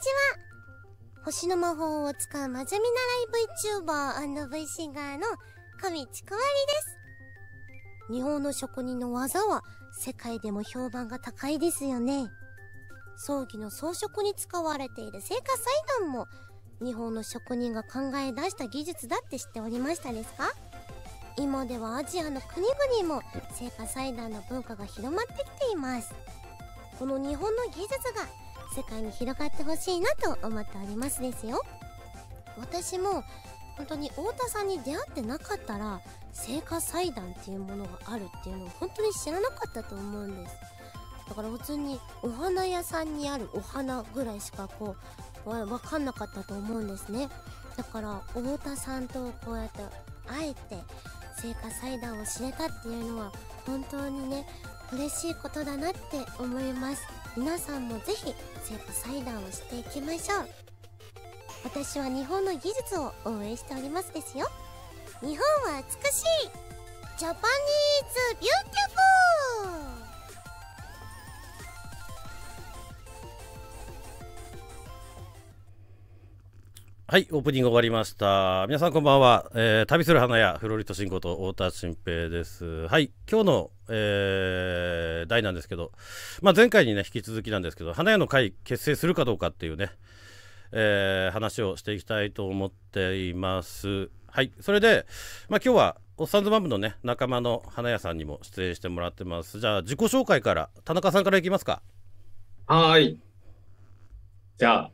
ちは星の魔法を使うまじゅみ習い VTuber& V シンガーの神ちくわりです日本の職人の技は世界でも評判が高いですよね葬儀の装飾に使われている聖火祭壇も日本の職人が考え出した技術だって知っておりましたですか今ではアジアの国々も聖火祭壇の文化が広まってきていますこの日本の技術が世界に広がってほしいなと思っておりますですよ私も本当に太田さんに出会ってなかったら聖火祭壇っていうものがあるっていうのを本当に知らなかったと思うんですだから普通にお花屋さんにあるお花ぐらいしかこう分かんなかったと思うんですねだから太田さんとこうやってあえて聖火祭壇を知れたっていうのは本当にね嬉しいことだなって思います皆さんもぜひ生徒裁断をしていきましょう私は日本の技術を応援しておりますですよ日本は美しいジャパニーズビューティフはい、オープニング終わりました。皆さんこんばんは。えー、旅する花屋、フロリと進行と太田新平です。はい、今日のえー、なんですけど、まあ、前回にね、引き続きなんですけど、花屋の会結成するかどうかっていうね、えー、話をしていきたいと思っています。はい、それで、まあ、今日は、おっさんバマブのね、仲間の花屋さんにも出演してもらってます。じゃあ、自己紹介から、田中さんからいきますか。はーい。じゃあ、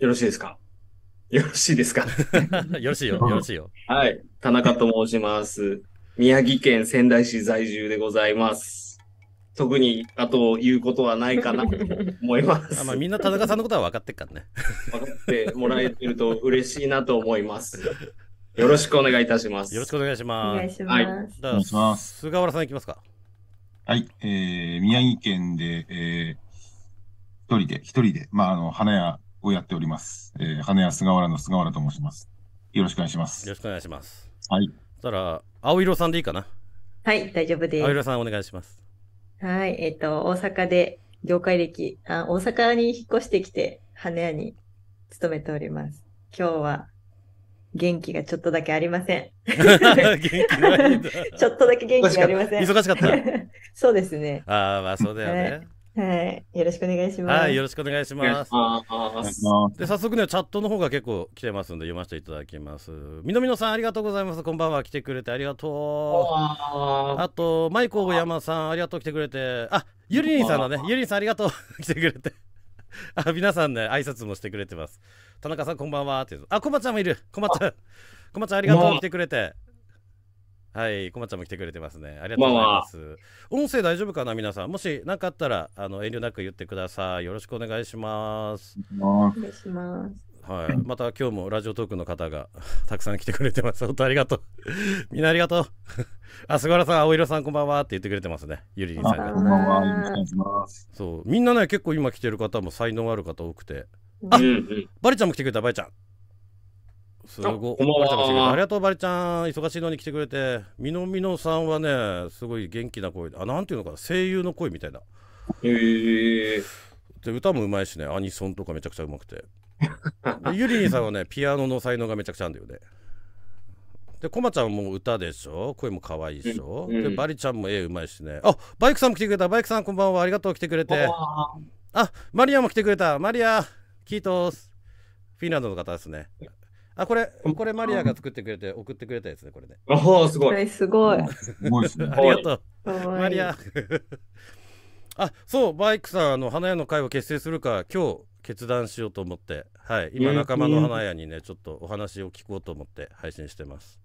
よろしいですか。よろしいですか。よろしいよ、よろしいよ。はい、田中と申します。宮城県仙台市在住でございます。特に、あと言うことはないかなと思います。あまあ、みんな田中さんのことは分かってっからね。分かってもらえてると嬉しいなと思います。よろしくお願いいたします。よろしくお願いします。お願いします。はい、じゃあ、菅原さんいきますか。はい、えー、宮城県で、えー、一人で、一人で、まあ、あの、花屋をやっております。えー、花屋菅原の菅原と申します。よろしくお願いします。よろしくお願いします。はい。たら、青色さんでいいかな。はい、大丈夫です。青色さんお願いします。はい、えっ、ー、と、大阪で業界歴あ、大阪に引っ越してきて、花屋に勤めております。今日は元気がちょっとだけありません。ちょっとだけ元気がありません。忙しかった。そうですね。ああ、まあそうだよね。はい。よろしくお願いします。はい。よろしくお願いします。で、早速ね、チャットの方が結構来てますんで、読ませていただきます。みのみのさん、ありがとうございます。こんばんは。来てくれてありがとう。あと、マイコー山さん、ありがとう。来てくれて。あ、ゆりりんさんだね。ゆりりんさん、ありがとう。来てくれて。あ、皆さんね、挨拶もしてくれてます。田中さん、こんばんは。ってあ、こまちゃんもいる。こまちゃん。こまちゃん、ありがとう。来てくれて。はい、こまちゃんも来てくれてますね。ありがとうございます。まあ、音声大丈夫かな、皆さん。もし何かあったら、あの遠慮なく言ってください。よろしくお願いします。お願いします。はい、また今日もラジオトークの方が たくさん来てくれてます。本当ありがとう。みんなありがとう。あ、菅原さん、青色さん、こんばんはって言ってくれてますね。ゆりりんさんが。こんばんは。おいます。そう、みんなね、結構今来てる方も才能ある方多くて。あ、うんうん、バリちゃんも来てくれた、バリちゃん。すごい。ありがとう、バりちゃん。忙しいのに来てくれて。みのみのさんはね、すごい元気な声で。あ、なんていうのかな、声優の声みたいな。へえー。で、歌もうまいしね、アニソンとかめちゃくちゃうまくて。ゆりにんさんはね、ピアノの才能がめちゃくちゃあるんだよね。で、こまちゃんも歌でしょ声も可愛いでしょ、うん、で、バリちゃんも絵うまいしね。あ、バイクさんも来てくれた。バイクさんこんばんは。ありがとう、来てくれて。あ、マリアも来てくれた。マリア、キートス。フィンランドの方ですね。あ、これ、これマリアが作ってくれて、送ってくれたやつね、これね。あ、すごい。すごい。すごい。ありがとう。マリア。あ、そう、バイクさん、あの、花屋の会を結成するか、今日決断しようと思って、はい、今、仲間の花屋にね、ちょっとお話を聞こうと思って配信してます。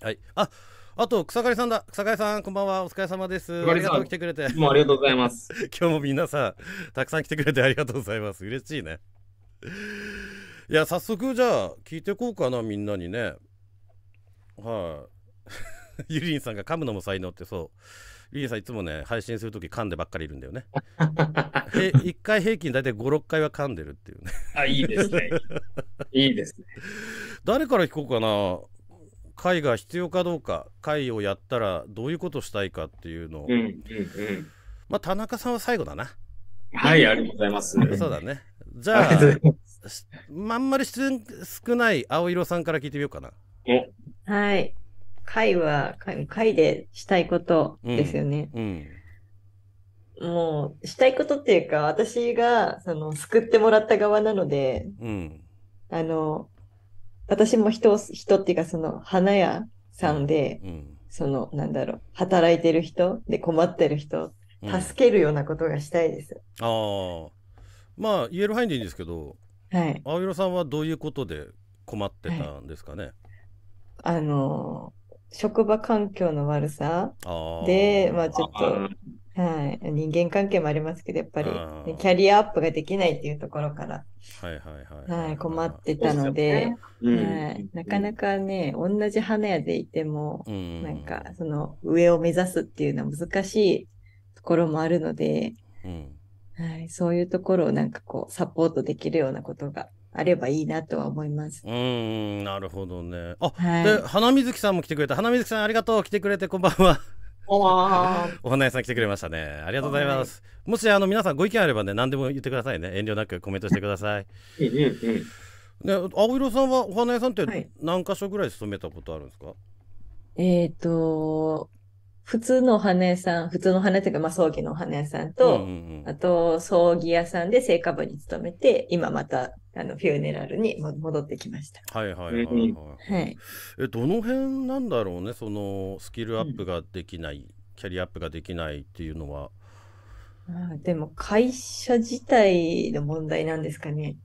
はい。あ、あと、草刈さんだ。草刈さん、こんばんは。お疲れ様です。ありがとう来てくれて。もうありがとうございます。今日も皆さん、たくさん来てくれてありがとうございます。嬉しいね。いや早速じゃあ聞いてこうかなみんなにねはい、ゆりんさんが噛むのも才能ってそうゆりんさんいつもね配信する時噛んでばっかりいるんだよね1 回平均大体56回は噛んでるっていうねあいいですねいいですね誰から聞こうかな会が必要かどうか会をやったらどういうことしたいかっていうのを、うんうんうん、まあ田中さんは最後だなはい、ありがとうございます。そうだね。じゃあ、まんまり少ない青色さんから聞いてみようかな。はい。会は、会でしたいことですよね。うん、うん、もう、したいことっていうか、私が、その、救ってもらった側なので、うん、あの、私も人、人っていうか、その、花屋さんで、うん、その、なんだろう、働いてる人で困ってる人、助けるようなことがしたいです。ああ。まあ、言える範囲でいいんですけど、はい、青色さんはどういうことで困ってたんですかね、はい、あの職場環境の悪さでまあちょっと、はい、人間関係もありますけどやっぱり、ね、キャリアアップができないっていうところから、はいはいはい、はい、困ってたので、はい、なかなかね同じ花屋でいても、うん、なんかその上を目指すっていうのは難しいところもあるので。うんはい、そういうところをなんかこうサポートできるようなことがあればいいなとは思います。うんなるほどね。あ、はい、で花水木さんも来てくれた。花水木さんありがとう来てくれてこんばんは。お花屋さん来てくれましたね。ありがとうございます。もしあの皆さんご意見あればね何でも言ってくださいね。遠慮なくコメントしてください。うんうんうん。ね青色さんはお花屋さんって何箇所ぐらい勤めたことあるんですか。はい、えっ、ー、と普通のお花屋さん、普通のお花というか、まあ、葬儀のお花屋さんと、うんうんうん、あと、葬儀屋さんで成果部に勤めて、今また、あの、フューネラルに戻ってきました。はいはいはい、はい、はい。え、どの辺なんだろうね、その、スキルアップができない、うん、キャリアアップができないっていうのは。あでも、会社自体の問題なんですかね。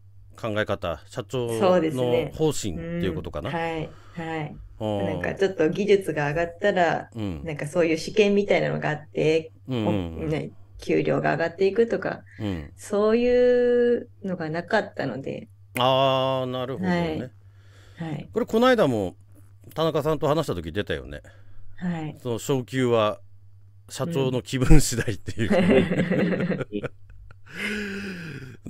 考え方、社長の方針っていうことかな。ねうん、はい。はい。なんかちょっと技術が上がったら、うん、なんかそういう試験みたいなのがあって、うんうんね、給料が上がっていくとか、うん、そういうのがなかったので。ああ、なるほどね。はい、はい、これ、この間も田中さんと話した時出たよね。はい、その昇給は社長の気分次第っていう、うん、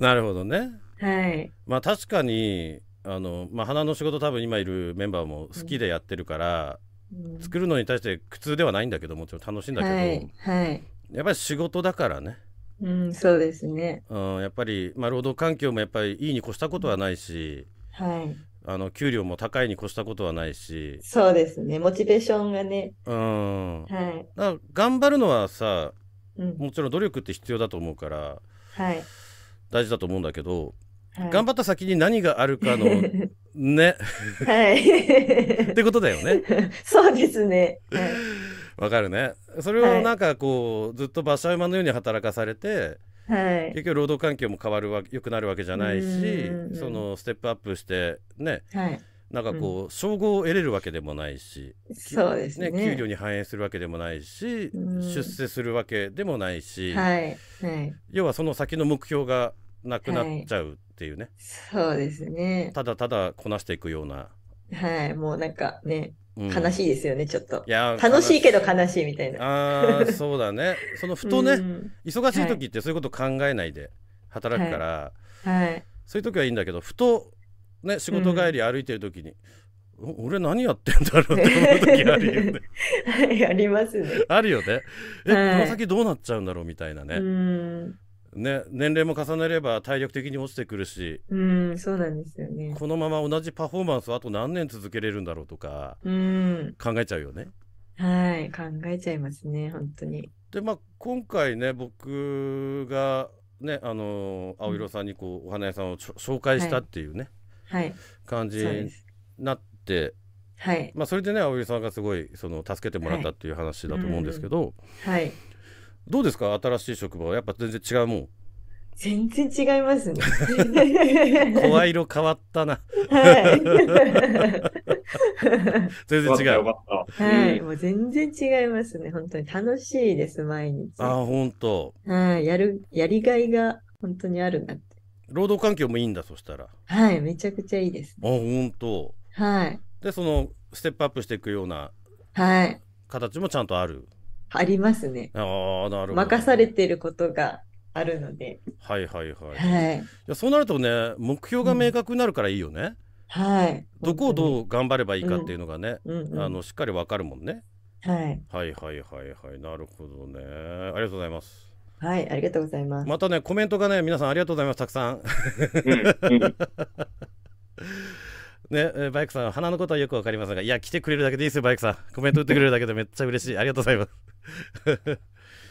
なるほどね。はい、まあ確かにあの、まあ、花の仕事多分今いるメンバーも好きでやってるから、うん、作るのに対して苦痛ではないんだけどもちろん楽しいんだけど、はいはい、やっぱり仕事だからね。うん、そうですね、うん、やっぱり、まあ、労働環境もやっぱりいいに越したことはないし、はい、あの給料も高いに越したことはないしそうですねモチベーションがね、うんはい、頑張るのはさ、うん、もちろん努力って必要だと思うから、はい、大事だと思うんだけど、はい、頑張った先に何があるかの ね。はい。ってことだよね。そうですね。わ、はい、かるね。それをなんかこう、はい、ずっと馬車馬のように働かされて、はい、結局労働環境も変わるわ良くなるわけじゃないしそのステップアップしてね、はい、なんかこう、うん、称号を得れるわけでもないしそうですね、ね、給料に反映するわけでもないし出世するわけでもないし、はいはい、要はその先の目標がなくなっちゃうっていうね、そうですねただただこなしていくような、はいもうなんかね悲しいですよね、ちょっといや楽しいけど悲しいみたいなあーそうだねそのふとね、うん忙しい時ってそういうこと考えないで働くから、はいそういう時はいいんだけどふとね仕事帰り歩いてる時に、お俺何やってんだろうって思う時あるよね はいありますねあるよねえ、はいこの先どうなっちゃうんだろうみたいなね、うんね、年齢も重ねれば体力的に落ちてくるしうんそうなんですよねこのまま同じパフォーマンスをあと何年続けれるんだろうとかうん考えちゃうよね。はい考えちゃいますね本当にでまあ今回ね僕がねあの青色さんにこう、うん、お花屋さんを紹介したっていうね、はい、感じになって。はいまあ、それでね青色さんがすごいその助けてもらったっていう話だと思うんですけど、はい、うんはいどうですか新しい職場はやっぱ全然違うもん全然違いますね声 色変わったなはい。全然違う。はい。もう全然違いますね。本当に楽しいです、毎日。ああ、本当。はい。やる、やりがいが本当にあるなって。労働環境もいいんだ、そしたら。はい。めちゃくちゃいいです、ね。あ、本当。はい。で、その、ステップアップしていくような。はい。形もちゃんとある。ありますね。ああ、なるほど。任されてることがあるので。はいはいはい。はい。いやそうなるとね、目標が明確になるからいいよね。はい。どこをどう頑張ればいいかっていうのがね、うんうんあのしっかりわかるもんね。はい。はいはいはいはい。なるほどね。ありがとうございます。はい、ありがとうございます。またね、コメントがね、皆さんありがとうございます。たくさん。うんうん ね、えバイクさん、花のことはよくわかりませんが、いや、来てくれるだけでいいですよ、バイクさん。コメント打ってくれるだけでめっちゃ嬉しい。ありがとうございます。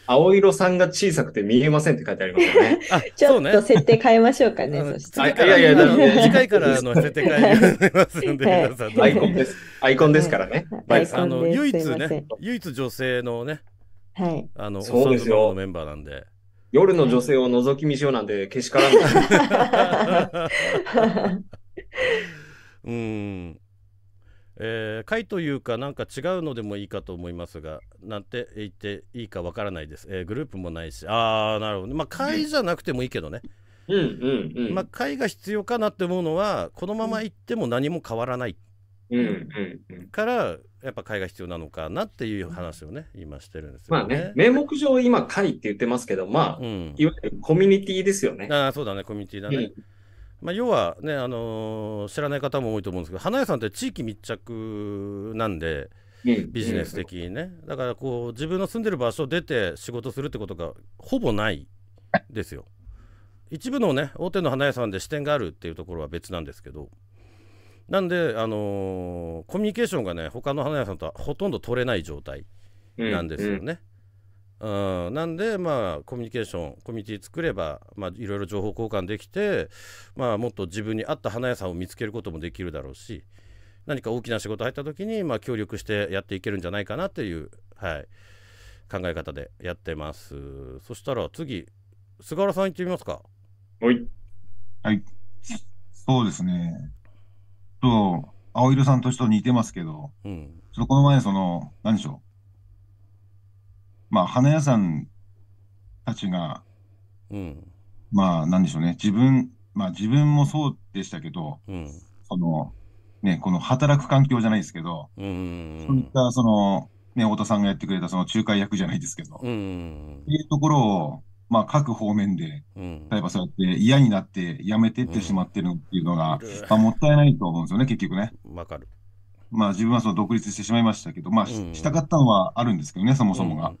青色さんが小さくて見えませんって書いてありますよね。あ、ちょっと設定変えましょうかね。そしていやいや、次回からの設定変えますんで、皆さん、アイコンです。アイコンですからね。唯一ね、唯一女性のね、はい、あの、そうですよ。メンバーなんで。夜の女性を覗き見しようなんて、けしからん。うん。えー、会というかなんか違うのでもいいかと思いますがなんて言っていいかわからないです、えー、グループもないしああなるほどまあ会じゃなくてもいいけどね、うんうんうんまあ、会が必要かなって思うのはこのまま行っても何も変わらない、うんうんうん、からやっぱ会が必要なのかなっていう話をね今してるんですよ、ね、まあね名目上今会って言ってますけどまあ、うん、いわゆるコミュニティですよねああそうだねコミュニティだね、うんまあ、要はね、あのー、知らない方も多いと思うんですけど花屋さんって地域密着なんでビジネス的にね、だからこう自分の住んでる場所を出て仕事するってことがほぼないですよ。一部のね大手の花屋さんで支店があるっていうところは別なんですけどなんで、あのー、コミュニケーションがね他の花屋さんとはほとんど取れない状態なんですよね。うん、なんで、まあ、コミュニケーションコミュニティ作れば、まあ、いろいろ情報交換できて、まあ、もっと自分に合った花屋さんを見つけることもできるだろうし何か大きな仕事入った時に、まあ、協力してやっていけるんじゃないかなっていう、はい、考え方でやってますそしたら次菅原さん行ってみますかはいはいそうですねと青色さんとちょっと似てますけど、うん、ちょっとこの前その何でしょうまあ、花屋さんたちが、うん、まあ、なんでしょうね、自分、まあ、自分もそうでしたけど、うん、その、ね、この働く環境じゃないですけど、そういったその、ね、太田さんがやってくれたその仲介役じゃないですけど、っていうところを、まあ、各方面で、例えばそうやって嫌になって辞めてってしまってるっていうのが、まあ、もったいないと思うんですよね、結局ね。わかる。まあ、自分はその独立してしまいましたけど、まあ、したかったのはあるんですけどね、そもそもが。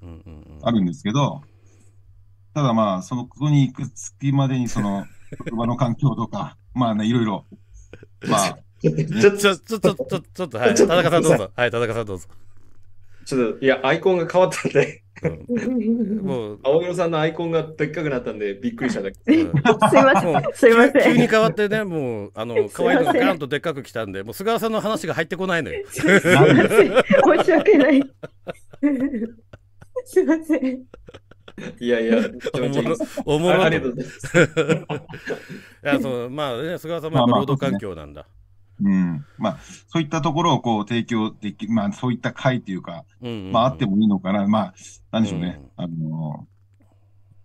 あるんですけど、ただまあ、そのここに行く月までに、その、職場の環境とか、まあね、いろいろ、まあ、ちょ、ちょ、ちょ、ちょ、ちょ、ちょっと、はい、田中さんどうぞ。はい、田中さんどうぞ。ちょっと、いや、アイコンが変わったんでもう、青色さんのアイコンがでっかくなったんで、びっくりしただけ。すいません、すいません。急に変わってね、もう、あの、可愛いのがガンとでっかく来たんで、もう、菅原さんの話が入ってこないのよ。すいません、申し訳ない。すいません。いやいや、おもろい。ありがとうございます。いや、そう、まあ、ね、菅原さんも労働環境なんだ。まあまあうん。まあ、そういったところをこう提供でき、まあ、そういった会というか、まあ、あってもいいのかな。まあ、なんでしょうね。うん、あの、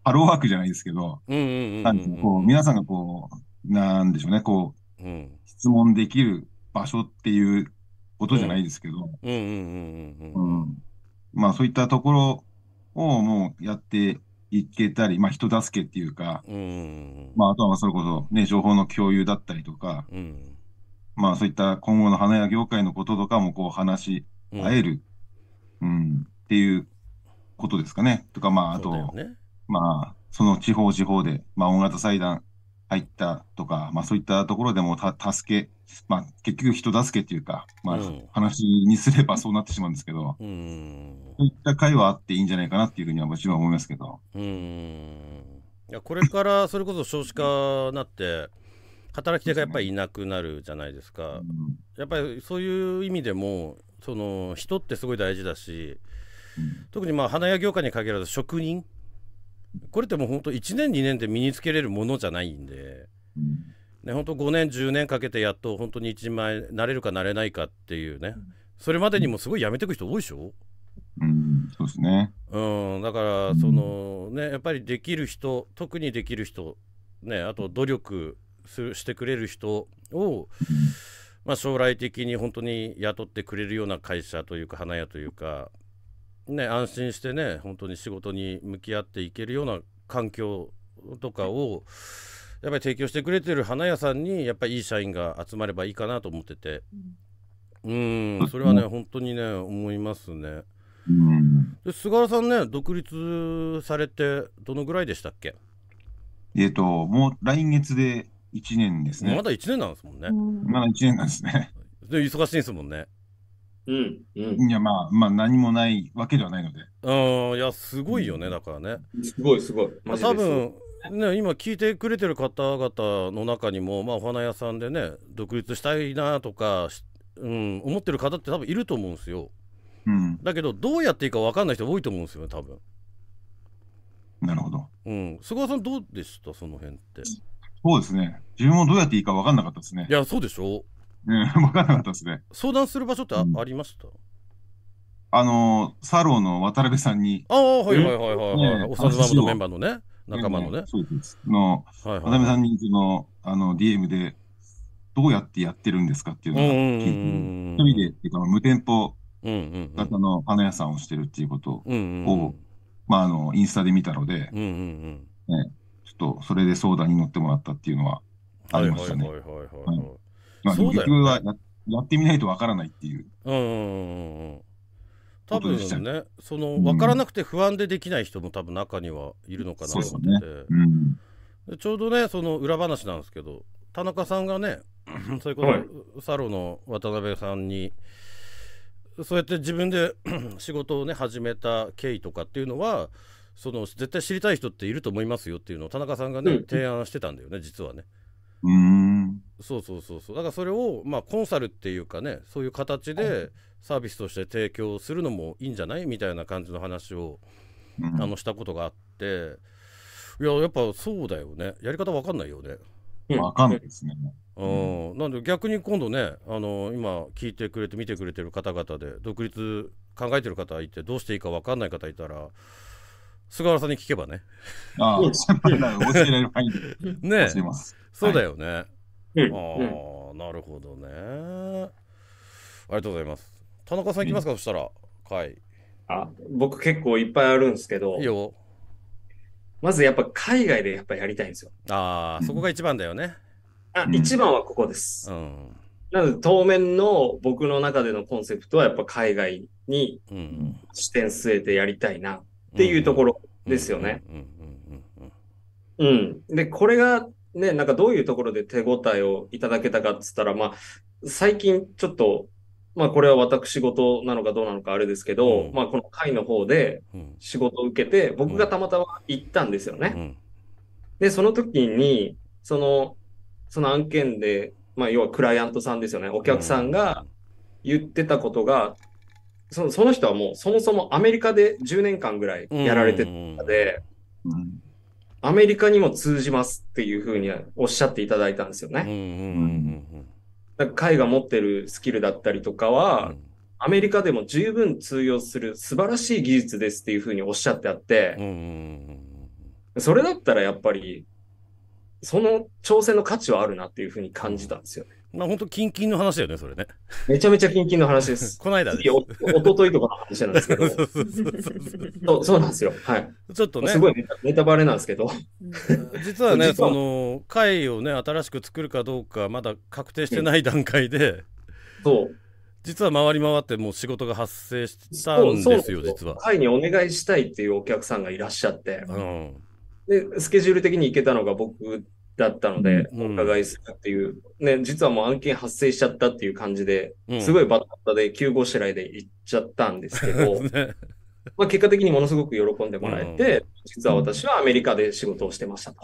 ハローワークじゃないですけど、皆さんがこう、なんでしょうね、こう、うん、質問できる場所っていうことじゃないですけど、まあ、そういったところをもうやっていけたり、まあ、人助けっていうか、うんうん、まあ、あとはそれこそ、ね、情報の共有だったりとか、うんまあそういった今後の花屋業界のこととかもこう話し合える、うん、うん、っていうことですかね。とか、まああと、ね、まあその地方地方で、まあ、大型祭壇入ったとか、まあそういったところでもた助け、まあ結局人助けっていうか、まあ話にすれば そうなってしまうんですけど、うん、そういった会はあっていいんじゃないかなっていうふうにはもちろん思いますけど。うん。いやこれからそれこそ少子化なって、働き手がやっぱりいなくなるじゃないですか、やっぱりそういう意味でもその人ってすごい大事だし、うん、特にまあ花屋業界に限らず職人これってもう本当1年2年で身につけれるものじゃないんで、うん、ね本当5年10年かけてやっと本当に一枚なれるかなれないかっていうね、それまでにもすごいやめてく人多いでしょうん、そうですね、うん、だからそのねやっぱりできる人特にできる人ねあと努力すしてくれる人を、まあ、将来的に本当に雇ってくれるような会社というか花屋というか、ね、安心してね本当に仕事に向き合っていけるような環境とかをやっぱり提供してくれてる花屋さんにやっぱりいい社員が集まればいいかなと思ってて。うんそれはね、本当にね、思いますね。で菅原さんね、独立されて、どのぐらいでしたっけえっ、と、もう来月で1年ですね。まだ1年なんですもんね。まだ1年なんですね。で忙しいですもんね。うん、うん、いやまあまあ何もないわけではないので。うんいやすごいよねだからね。すごいすごい。まあ、多分ね今聞いてくれてる方々の中にもまあお花屋さんでね独立したいなとかうん思ってる方って多分いると思うんですよ。うん。だけどどうやっていいかわかんない人多いと思うんですよね多分。なるほど。うん菅原さんどうでしたその辺って。そうですね。自分もどうやっていいか分かんなかったですね。いや、そうでしょう。ね、分かんなかったですね。相談する場所ってあ,、りましたあの、サローの渡辺さんに。ああ、はいはいはいはい。おさずまのメンバーのね、仲間のね。そうです。の、渡辺さんに、その、あの、DM で、どうやってやってるんですかっていうのを聞いて、一人で、っていうか、無店舗型の花屋さんをしてるっていうことを、まあ、あの、インスタで見たので、ね、とそれで相談に乗ってもらったっていうのはありましたね。まあ、ね、結はややってみないとわからないっていう。うん。多分ね、その分からなくて不安でできない人も多分中にはいるのかなと思ってて、ちょうどね、その裏話なんですけど、田中さんがね、それこそサロの渡辺さんに、そうやって自分で 仕事をね、始めた経緯とかっていうのは、その絶対知りたい人っていると思いますよっていうのを田中さんがね、うん、提案してたんだよね実はね。うんそうそうそうそうだからそれを、まあ、コンサルっていうかねそういう形でサービスとして提供するのもいいんじゃないみたいな感じの話を、あのしたことがあっていややっぱそうだよねやり方わかんないよね。わかんないですね。うん、なんで逆に今度ねあの今聞いてくれて見てくれてる方々で独立考えてる方いてどうしていいか分かんない方いたら菅原さんに聞けばね。ああ、先輩なら教えられる範囲で。ねえ。そうだよね。はい、ああ、なるほどね。ありがとうございます。田中さん行きますか、そしたら。はい。あ、僕結構いっぱいあるんですけど。いいよ。まずやっぱ海外でやっぱやりたいんですよ。ああ、そこが一番だよね。あ、一番はここです。うん。なので当面の僕の中でのコンセプトはやっぱ海外に視点据えてやりたいなっていうところですよね。うん。で、これがね、なんかどういうところで手応えをいただけたかっつったら、まあ、最近ちょっと、まあこれは私事なのかどうなのかあれですけど、うん、まあこの会の方で仕事を受けて、僕がたまたま行ったんですよね。うん、で、その時に、その、その案件で、まあ要はクライアントさんですよね。お客さんが言ってたことがそのその人はもうそもそもアメリカで10年間ぐらいやられてたので、うんアメリカにも通じますっていうふうにおっしゃっていただいたんですよね。ん海が持ってるスキルだったりとかは、アメリカでも十分通用する素晴らしい技術ですっていうふうにおっしゃってあって、それだったらやっぱりその挑戦の価値はあるなっていうふうに感じたんですよね。まあ本当、キンキンの話だよね、それね。めちゃめちゃキンキンの話です。この間、ね、おおとといとかの話なんですけど。そうそうなんですよ。はい。ちょっとね。すごいネタネタバレなんですけど。実はね、はその、会をね、新しく作るかどうか、まだ確定してない段階で、うん、そう。実は回り回ってもう仕事が発生したんですよ、実は。会にお願いしたいっていうお客さんがいらっしゃって。うん。で、スケジュール的に行けたのが僕だったので、お伺いするっていう、うん、ね、実はもう案件発生しちゃったっていう感じで、うん、すごいバッタバタで急ごしらいで行っちゃったんですけど、ね、まあ結果的にものすごく喜んでもらえて、うん、実は私はアメリカで仕事をしてましたと。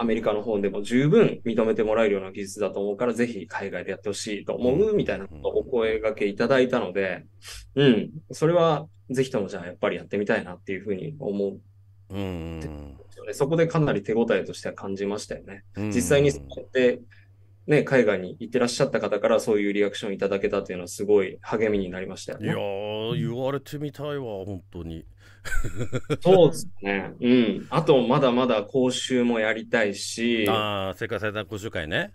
アメリカの方でも十分認めてもらえるような技術だと思うから、ぜひ海外でやってほしいと思うみたいなことをお声がけいただいたので、うん、それはぜひともじゃあやっぱりやってみたいなっていうふうに思っうん、そこでかなり手応えとしては感じましたよね。実際にそうやって、ね、海外に行ってらっしゃった方からそういうリアクションいただけたというのはすごい励みになりましたよね。いや言われてみたいわ、本当に。そうですね。うん。あと、まだまだ講習もやりたいし。ああ、世界最大講習会ね。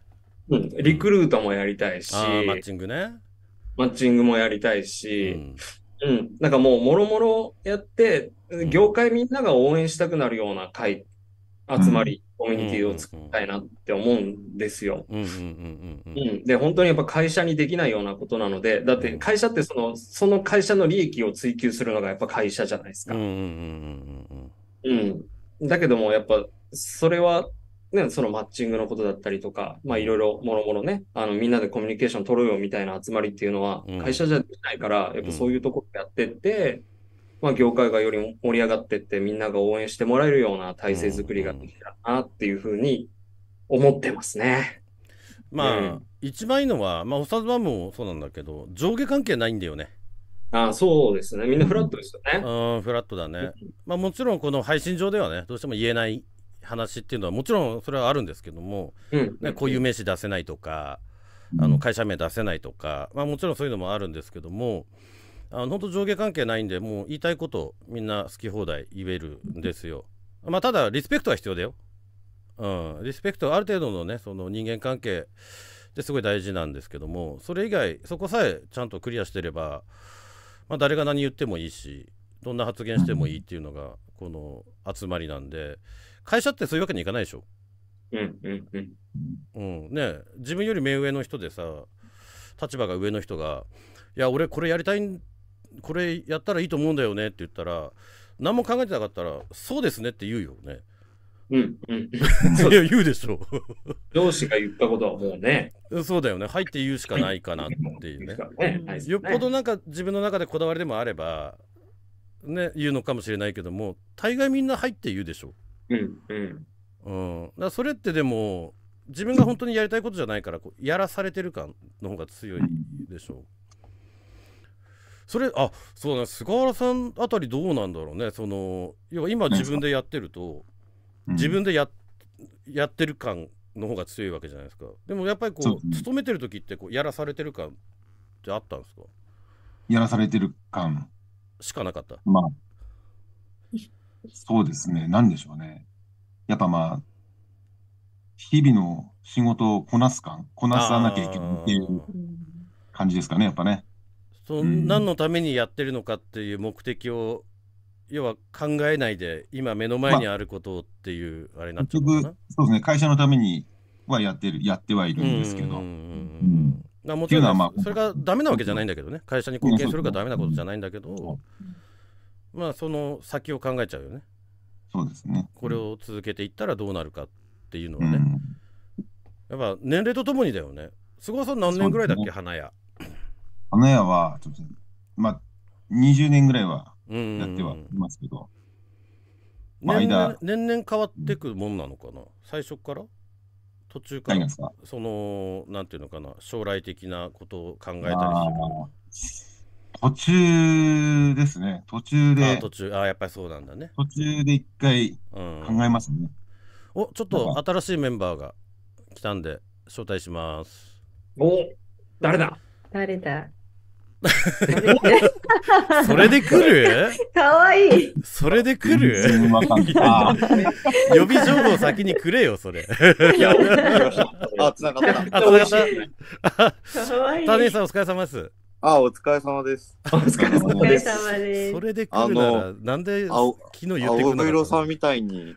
うん。リクルートもやりたいし。マッチングね。マッチングもやりたいし。うんうん、なんかもうもろもろやって、業界みんなが応援したくなるような会、集まり、コミュニティを作りたいなって思うんですよ。で、本当にやっぱ会社にできないようなことなので、だって会社ってそのその会社の利益を追求するのがやっぱ会社じゃないですか。うん。だけどもやっぱそれはね、そのマッチングのことだったりとか、まあいろいろもろもろね、あのみんなでコミュニケーション取ろうよみたいな集まりっていうのは、会社じゃできないから、うん、やっぱそういうところやってって、うん、まあ業界がより盛り上がってって、みんなが応援してもらえるような体制作りができたらなっていうふうに思ってますね。うん、まあ、一番いいのは、まあ、おさずまもそうなんだけど、上下関係ないんだよね。あそうですね。みんなフラットですよね。うん、フラットだね。まあ、もちろん、この配信上ではね、どうしても言えない話っていうのはもちろんそれはあるんですけども、うん、ね、こういう名刺出せないとか、あの会社名出せないとか、まあ、もちろんそういうのもあるんですけどもあの本当上下関係ないんでもう言いたいことみんな好き放題言えるんですよ。まあ、ただリスペクトは必要だよ。うん、リスペクトある程度のねその人間関係ってすごい大事なんですけどもそれ以外そこさえちゃんとクリアしてれば、まあ、誰が何言ってもいいしどんな発言してもいいっていうのがこの集まりなんで。会社ってそういうわけにいかないでしょ。うんうんうん。うんね、自分より目上の人でさ立場が上の人が「いや俺これやりたいこれやったらいいと思うんだよね」って言ったら何も考えてなかったら「そうですね」って言うよね。うんうん、いや言うでしょう上司が言ったことはもうねそうだよね入って言うしかないかなっていうね、ねね、よっぽどなんか自分の中でこだわりでもあればね言うのかもしれないけども大概みんな入って言うでしょううんうんだそれってでも自分が本当にやりたいことじゃないからこうやらされてる感の方が強いでしょうそれあそうだ、ね、菅原さんあたりどうなんだろうねその要は今自分でやってると、自分でややってる感の方が強いわけじゃないですかでもやっぱりこう、ね、勤めてる時ってこうやらされてる感ってあったんですかやらされてる感しかなかったまあそうですね、なんでしょうね。やっぱまあ、日々の仕事をこなす感、こなさなきゃいけないっていう感じですかね、やっぱね。その何のためにやってるのかっていう目的を、要は考えないで、今目の前にあることっていう、あれなっちゃうかな、そうですね、会社のためにはやってる、やってはいるんですけど。うんもちろん、まあ、それがダメなわけじゃないんだけどね、会社に貢献するかダメなことじゃないんだけど、まあその先を考えちゃうよね。そうですねこれを続けていったらどうなるかっていうのはね、うん、やっぱ年齢とともにだよね菅原さん何年ぐらいだっけ、花屋花屋はちょっとまあ20年ぐらいはやってはいますけど、年々変わってくもんなのかな、最初から途中からそのなんていうのかな将来的なことを考えたりする。途中ですね。途中あで、途中、あやっぱりそうなんだね。途中で一回うん、考えますね。おちょっと新しいメンバーが来たんで、招待します。お誰だ誰だ それで来るかわいい。それで来る予備情報先にくれよ、それ。あ、つながった。あ、それかわいい。谷さん、お疲れ様です。あ、お疲れ様です。お疲れ様です。それで来るなら、なんで昨日言ってくれたさんみたいに、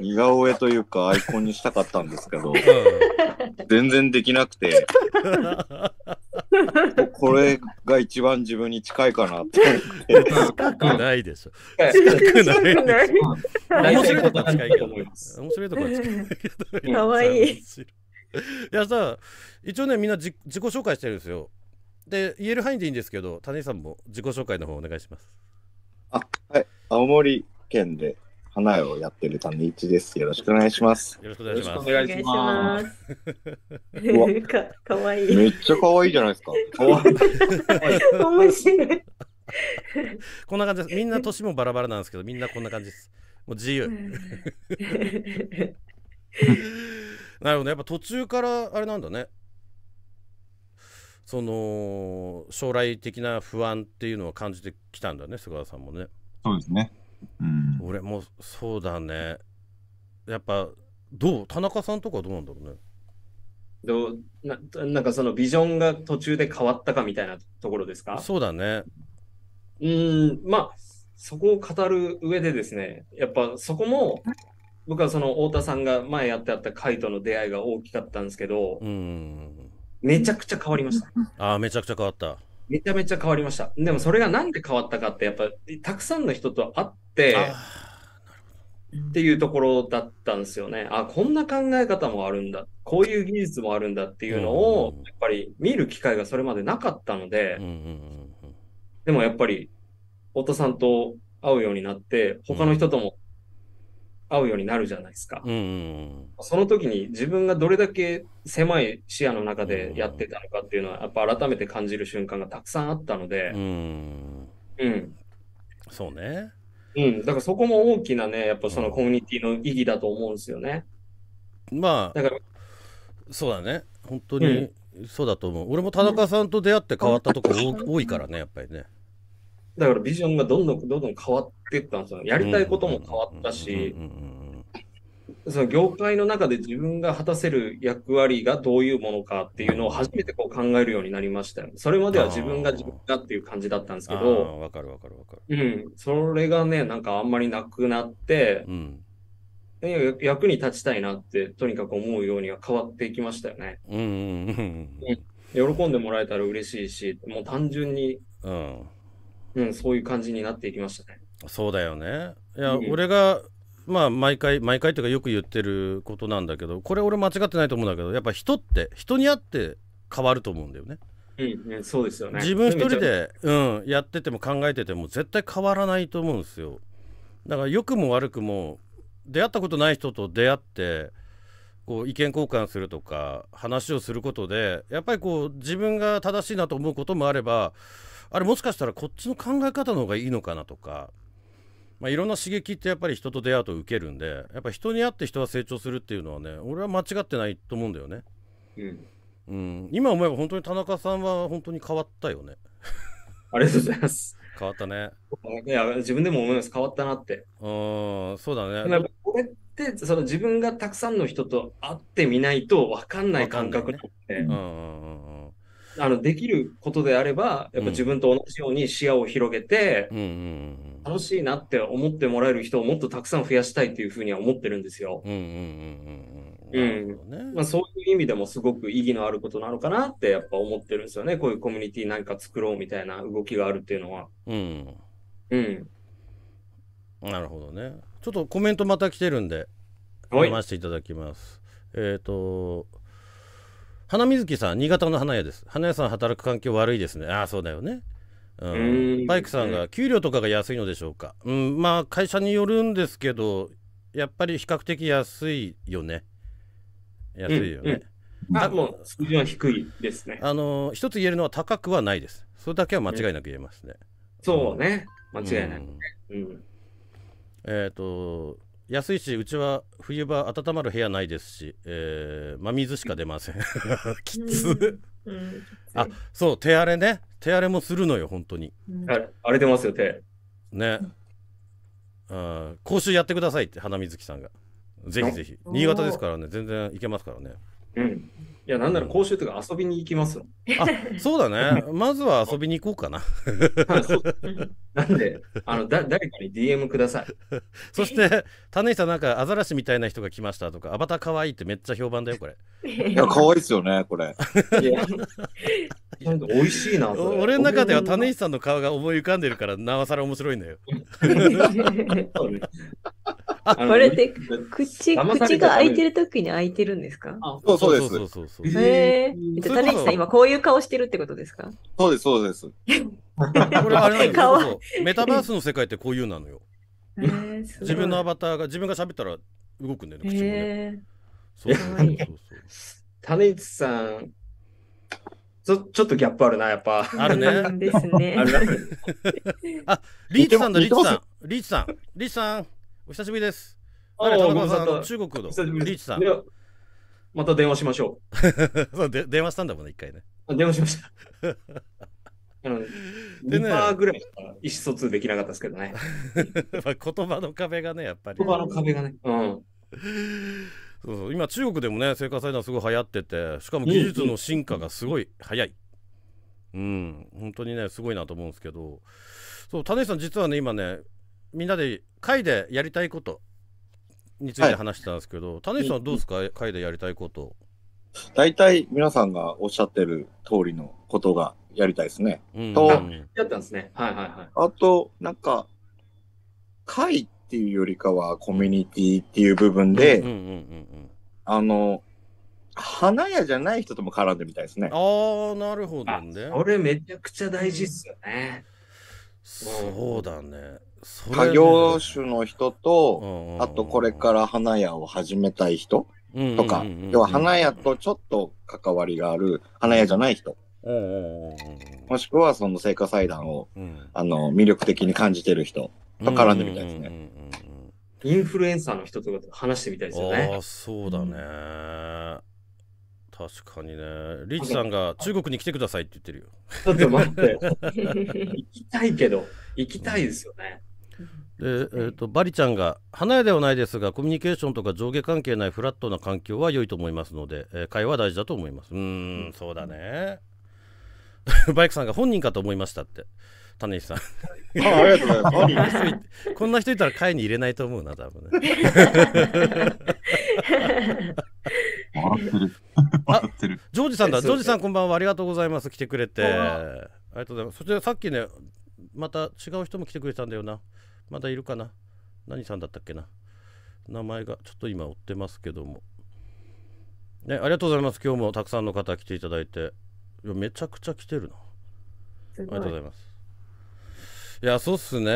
似顔絵というかアイコンにしたかったんですけど、全然できなくて、これが一番自分に近いかなって。近くないでしょ。近くない。面白いとこは近い面白いとこは近いけど。かわいい。いやさ、一応ね、みんな自己紹介してるんですよ。で、言える範囲でいいんですけど、谷さんも自己紹介の方お願いします。あ、はい。青森県で花屋をやってる谷一です。よろしくお願いします。よろしくお願いします。お願いします。す。かいい。めっちゃ可愛いじゃないですか。面白い。こんな感じです。みんな年もバラバラなんですけど、みんなこんな感じです。もう自由。なるほどね、やっぱ途中からあれなんだね。その将来的な不安っていうのは感じてきたんだね菅田さんもね。そうですね、うん、俺もそうだねやっぱどう田中さんとかどうなんだろうねどうななんかそのビジョンが途中で変わったかみたいなところですかそうだねうんまあそこを語る上でですねやっぱそこも僕はその太田さんが前やってあったカとの出会いが大きかったんですけど、うん、めちゃくちゃ変わりました。ああ、めちゃくちゃ変わった。めちゃめちゃ変わりました。でもそれがなんで変わったかって、やっぱりたくさんの人と会って、っていうところだったんですよね。あ、こんな考え方もあるんだ。こういう技術もあるんだっていうのを、やっぱり見る機会がそれまでなかったので、でもやっぱり、太田さんと会うようになって、他の人とも合うようになるじゃないですか。その時に自分がどれだけ狭い視野の中でやってたのかっていうのは、やっぱ改めて感じる瞬間がたくさんあったので、うん。うん、そうね。うん、だからそこも大きなね、やっぱそのコミュニティの意義だと思うんですよね。まあ、だから、そうだね。本当に、そうだと思う。俺も田中さんと出会って変わったとこ 多いからね、やっぱりね。だからビジョンがどんどんどんどん変わっていったんですよ。やりたいことも変わったし、その業界の中で自分が果たせる役割がどういうものかっていうのを初めてこう考えるようになりましたよ。それまでは自分が自分だっていう感じだったんですけど、わかるわかるわかる。うん、それがね、なんかあんまりなくなって、うん、役に立ちたいなってとにかく思うようには変わっていきましたよね。うん、うん、喜んでもらえたら嬉しいし、もう単純に、うんうん、そういう感じになっていきましたね。そうだよね。いや、うん、俺が、まあ、毎回、毎回というかよく言ってることなんだけど、これ俺間違ってないと思うんだけど、やっぱ人って、人に会って変わると思うんだよね。うんうん、そうですよね。自分一人で、うん、やってても考えてても絶対変わらないと思うんですよ。だから良くも悪くも、出会ったことない人と出会って、こう意見交換するとか話をすることでやっぱりこう自分が正しいなと思うこともあればあれもしかしたらこっちの考え方の方がいいのかなとか、まあ、いろんな刺激ってやっぱり人と出会うと受けるんでやっぱ人に会って人は成長するっていうのはね俺は間違ってないと思うんだよね。うんうん、今思えば本当に田中さんは本当に変わったよね。ありがとうございます。変わったね。いや、自分でも思います。変わったなって。うん、そうだね。これってその自分がたくさんの人と会ってみないと分かんない感覚なので、ね。うんうんうんあのできることであれば、やっぱ自分と同じように視野を広げて、楽しいなって思ってもらえる人をもっとたくさん増やしたいっていうふうには思ってるんですよ。うんうんうんうんうん。まあ、そういう意味でもすごく意義のあることなのかなってやっぱ思ってるんですよね。こういうコミュニティ何か作ろうみたいな動きがあるっていうのは。うん。うん。なるほどね。ちょっとコメントまた来てるんで、読ませていただきます。えっ、ー、と、花水木さん、新潟の花屋です。花屋さん働く環境悪いですね。ああ、そうだよね。うん、バイクさんが給料とかが安いのでしょうか、うん、まあ会社によるんですけどやっぱり比較的安いよね安いよね、うんうんあもう数字は低いですね。あの一つ言えるのは高くはないです。それだけは間違いなく言えますね。そうね、間違いない、ね、うん、うん、えっ、ー、と安いしうちは冬場温まる部屋ないですし、えー、真水しか出ません きつ、うんうん、あそう手荒れね手荒れもするのよ本当に、うん、荒れてますよ手ねあ講習やってくださいって花水木さんがぜひぜひ新潟ですからね全然いけますからねうんいや、なんなら講習とか遊びに行きますよ。あ、そうだね。まずは遊びに行こうかな。なんで、あのだ誰かに DM ください。そして、種井さん、なんかアザラシみたいな人が来ましたとか、アバター可愛いってめっちゃ評判だよ、これ。いや、可愛いですよね、これ。美味しいな。俺の中では種石さんの顔が思い浮かんでるから、なおさら面白いんだよ。あ、これって口、口が開いてる時に開いてるんですかそうそうです。そうそうそう。へえー。種石さん、今こういう顔してるってことですかそうです、そうです。これあれ顔。メタバースの世界ってこういうなのよ。自分のアバターが自分が喋ったら動くんだよね、口もね。えそうそうそう。種市さんちょちょっとギャップあるな、やっぱ。あるね。ですね。あるある。あ、リーチさんだ、リーチさん。リーチさん。リーチさん、お久しぶりです。あれ、田中さん、中国のリーチさん。また電話しましょう。そうで電話したんだもんね、一回ね。電話しました。あの2%ぐらい意思疎通できなかったですけどね。言葉の壁がね、やっぱり。言葉の壁がね。うん。そう今中国でもね生活祭壇すごい流行っててしかも技術の進化がすごい早い、うん、本当にねすごいなと思うんですけどそう種さん実はね今ねみんなで会でやりたいことについて話してたんですけど、はい、種さんどうですか、会でやりたいこと大体皆さんがおっしゃってる通りのことがやりたいですね。うん、とやったんですね。はいはいはい。あとなんか会っっていうよりかはコミュニティっていう部分で、あの、花屋じゃない人とも絡んでみたいですね。ああ、なるほどね。これめちゃくちゃ大事っすよね。そうだね。そ業種の人と、あとこれから花屋を始めたい人とか、要は花屋とちょっと関わりがある花屋じゃない人。うんうんもしくはその聖火祭壇を、あの魅力的に感じてる人と絡んでみたいですね。インフルエンサーの人とかと話してみたいですよね。ああ、そうだね。確かにね。リーチさんが中国に来てくださいって言ってるよ。ちょっと待って。行きたいけど、行きたいですよね。でえーと、バリちゃんが花屋ではないですがコミュニケーションとか上下関係ないフラットな環境は良いと思いますので、えー、会話は大事だと思いますうんそうだね バイクさんが本人かと思いましたって種石さん。あありがとうございます。こんな人いたら会に入れないと思うな、多分ね。笑ってる。笑ってる。ジョージさんだ。ジョージさん、こんばんは。ありがとうございます。来てくれて。ありがとうございます。そちらさっきね、また違う人も来てくれたんだよな。まだいるかな。何さんだったっけな。名前がちょっと今追ってますけども。ね、ありがとうございます。今日もたくさんの方来ていただいて。いやめちゃくちゃ来てるな。ありがとうございます。いやそうっすね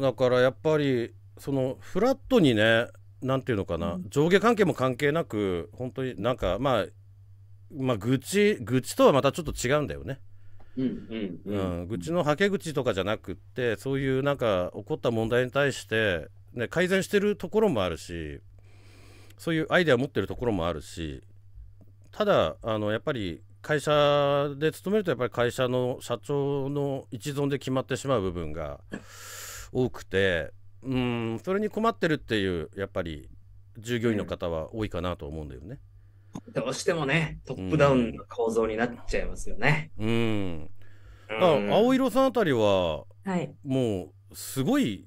だからやっぱりそのフラットにねなんていうのかな、うん、上下関係も関係なく本当になんかまあまあ愚痴愚痴とはまたちょっと違うんだよね。うん愚痴のはけ口とかじゃなくってそういうなんか起こった問題に対して、ね、改善してるところもあるしそういうアイデアを持ってるところもあるしただあのやっぱり会社で勤めるとやっぱり会社の社長の一存で決まってしまう部分が多くてうんそれに困ってるっていうやっぱり従業員の方は多いかなと思うんだよね。うん、どうしてもねトップダウンの構造になっちゃいますよね。うん、うん、青色さんあたりは、はい、もうすごい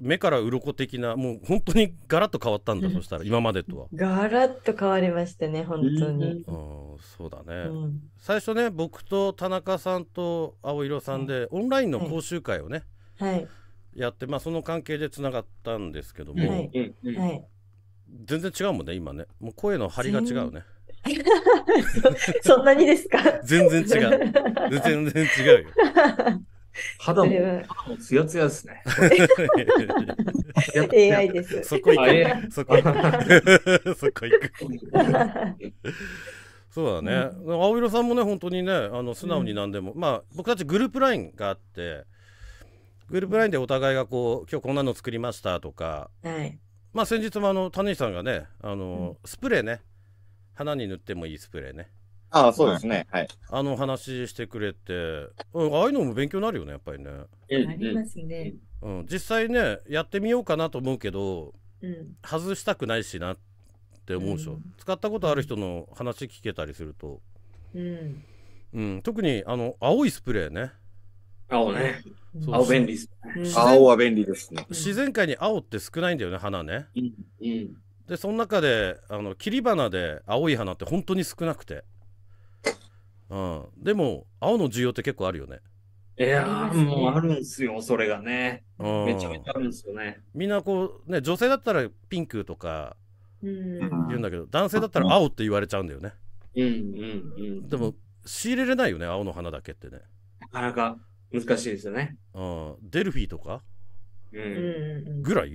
目から鱗的なもう本当にガラッと変わったんだ、そしたら今までとはガラッと変わりましたね本当に、うん、そうだね、うん、最初ね僕と田中さんと青色さんで、オンラインの講習会をね、はい、やって、まあ、その関係でつながったんですけども、はい、はい、全然違うもんね今ねもう声の張りが違うね そんなにですか全然違う全然違うよ肌も、肌もツヤツヤですね。AI です。そこ行く。そこ行く。そこ行く。そうだね、うん、青色さんもね本当にねあの素直に何でも、うん、まあ僕たちグループラインがあってグループラインでお互いがこう今日こんなの作りましたとか、はい、まあ先日もあの種さんがねあの、うん、スプレーね花に塗ってもいいスプレーねああ、そうですね。はい。あの話してくれて、うん、ああいうのも勉強になるよね、やっぱりね。ありますね。うん、実際ね、やってみようかなと思うけど、うん、外したくないしなって思うでしょ。うん、使ったことある人の話聞けたりすると。うん。うん、特にあの青いスプレーね。青ね。青便利です、青は便利ですね。自然界に青って少ないんだよね、花ね。うん。うん、で、その中で、あの切り花で青い花って本当に少なくて。うん、でも青の需要って結構あるよねいやもうあるんすよそれがね、うん、めちゃめちゃあるんすよねみんなこうね女性だったらピンクとか言うんだけど男性だったら青って言われちゃうんだよねうんうんうんでも仕入れれないよね青の花だけってねなかなか難しいですよね、うん、デルフィーとか、うん、ぐらい、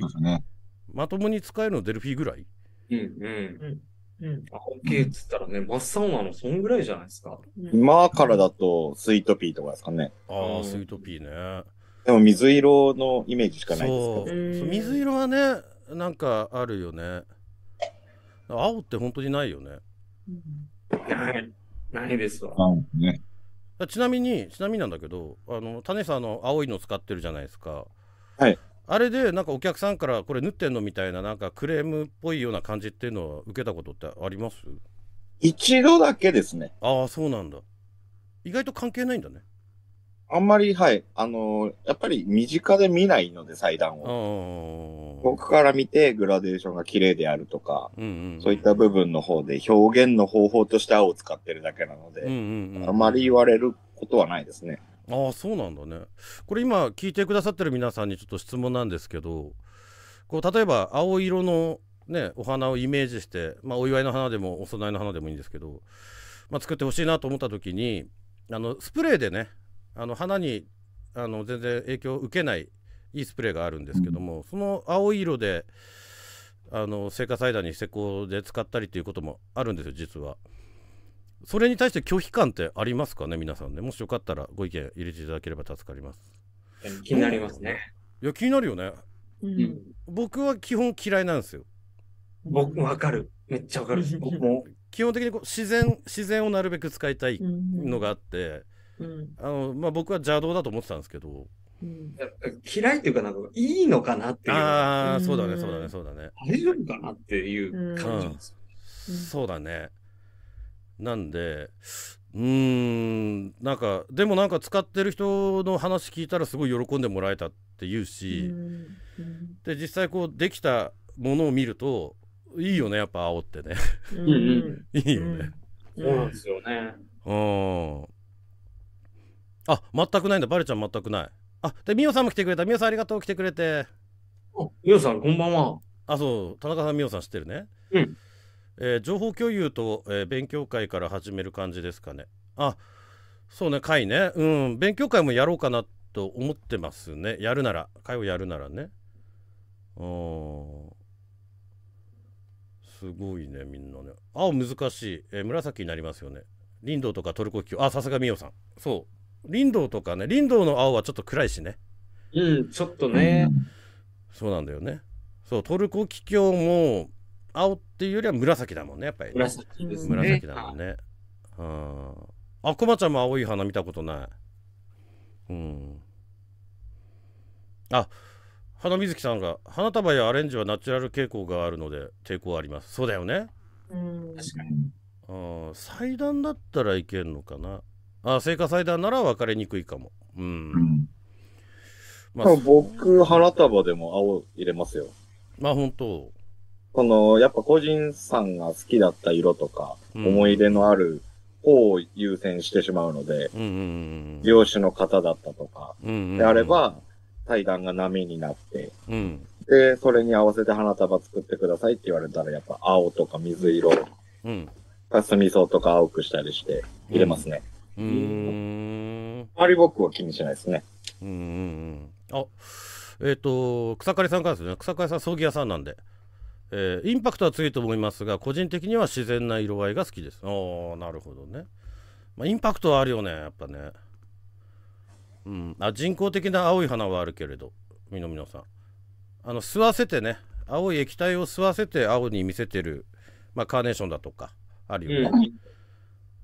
まともに使えるのデルフィーぐらいうんうん、うんうん。あ、OK っつったらね、真っ青なの、そんぐらいじゃないですか。今からだと、スイートピーとかですかね。ああ、スイートピーね。でも水色のイメージしかないですけど。水色はね、なんかあるよね。青って本当にないよね。ない、ないですわ。ね、ちなみに、ちなみになんだけど、あの、種さんの青いの使ってるじゃないですか。はい。あれでなんかお客さんからこれ縫ってんのみたいななんかクレームっぽいような感じっていうのは受けたことってあります一度だけですね。ああ、そうなんだ。意外と関係ないんだね。あんまり、はい。あのーやっぱり身近で見ないので、祭壇を。うん僕から見てグラデーションが綺麗であるとか、うん。そういった部分の方で表現の方法として青を使ってるだけなので、うんうんうん、あまり言われることはないですね。ああそうなんだね。これ今聞いてくださってる皆さんにちょっと質問なんですけどこう例えば青色の、ね、お花をイメージして、まあ、お祝いの花でもお供えの花でもいいんですけど、まあ、作ってほしいなと思った時にあのスプレーでねあの花にあの全然影響を受けないいいスプレーがあるんですけども、うん、その青色であの聖火祭壇に施工で使ったりということもあるんですよ実は。それに対して拒否感ってありますかね、皆さんね。もしよかったらご意見入れていただければ助かります。気になりますね。いや、気になるよね。うん、僕は基本嫌いなんですよ。僕わかる。めっちゃわかる。僕も。基本的にこう自然、自然をなるべく使いたいのがあって、うん、あのまあ、僕は邪道だと思ってたんですけど。うん、嫌いっていうか、なんかいいのかなっていう。ああ、そうだね、そうだね、そうだね。大丈夫かなっていう感じです、うん、そうだね。なんでうーんなんかでもなんか使ってる人の話聞いたらすごい喜んでもらえたって言うし、で実際こうできたものを見るといいよねやっぱ青ってね いいよね、そうなんですよねうんあ全くないんだバレちゃん全くないあでみおさんも来てくれたみおさんありがとう来てくれてみおさんこんばんはあそう田中さんみおさん知ってるねうんえー、情報共有と、えー、勉強会から始める感じですかね。あそうね、会ね。うん、勉強会もやろうかなと思ってますね。やるなら、会をやるならね。うん。すごいね、みんなね。青難しい。えー、紫になりますよね。林道とかトルコ気球。あ、さすがみよさん。そう。林道とかね、林道の青はちょっと暗いしね。うん、ちょっとね。そうなんだよね。そう、トルコ気球も、青っていうよりは紫だもんねやっぱり、紫ですね紫だもんね、うん、あこまちゃんも青い花見たことないうんあ花水木さんが花束やアレンジはナチュラル傾向があるので抵抗ありますそうだよねうん確かにあ祭壇だったらいけるのかなあ聖火祭壇なら分かりにくいかもうん、うんまあ、僕花束でも青入れますよまあ本当その、やっぱ個人さんが好きだった色とか、思い出のある方を優先してしまうので、うん漁師の方だったとか、であれば、対談が波になって、で、それに合わせて花束作ってくださいって言われたら、やっぱ青とか水色、かすみ草とか青くしたりして入れますね。うん。んあまり僕は気にしないですね。うんうんうん。あ、えっ、ー、と、草刈さんからですね。草刈さん葬儀屋さんなんで。えー、インパクトは強いと思いますが個人的には自然な色合いが好きですああなるほどね、まあ、インパクトはあるよねやっぱねうんあ人工的な青い花はあるけれどみのみのさんあの吸わせてね青い液体を吸わせて青に見せてる、まあ、カーネーションだとかあるよね、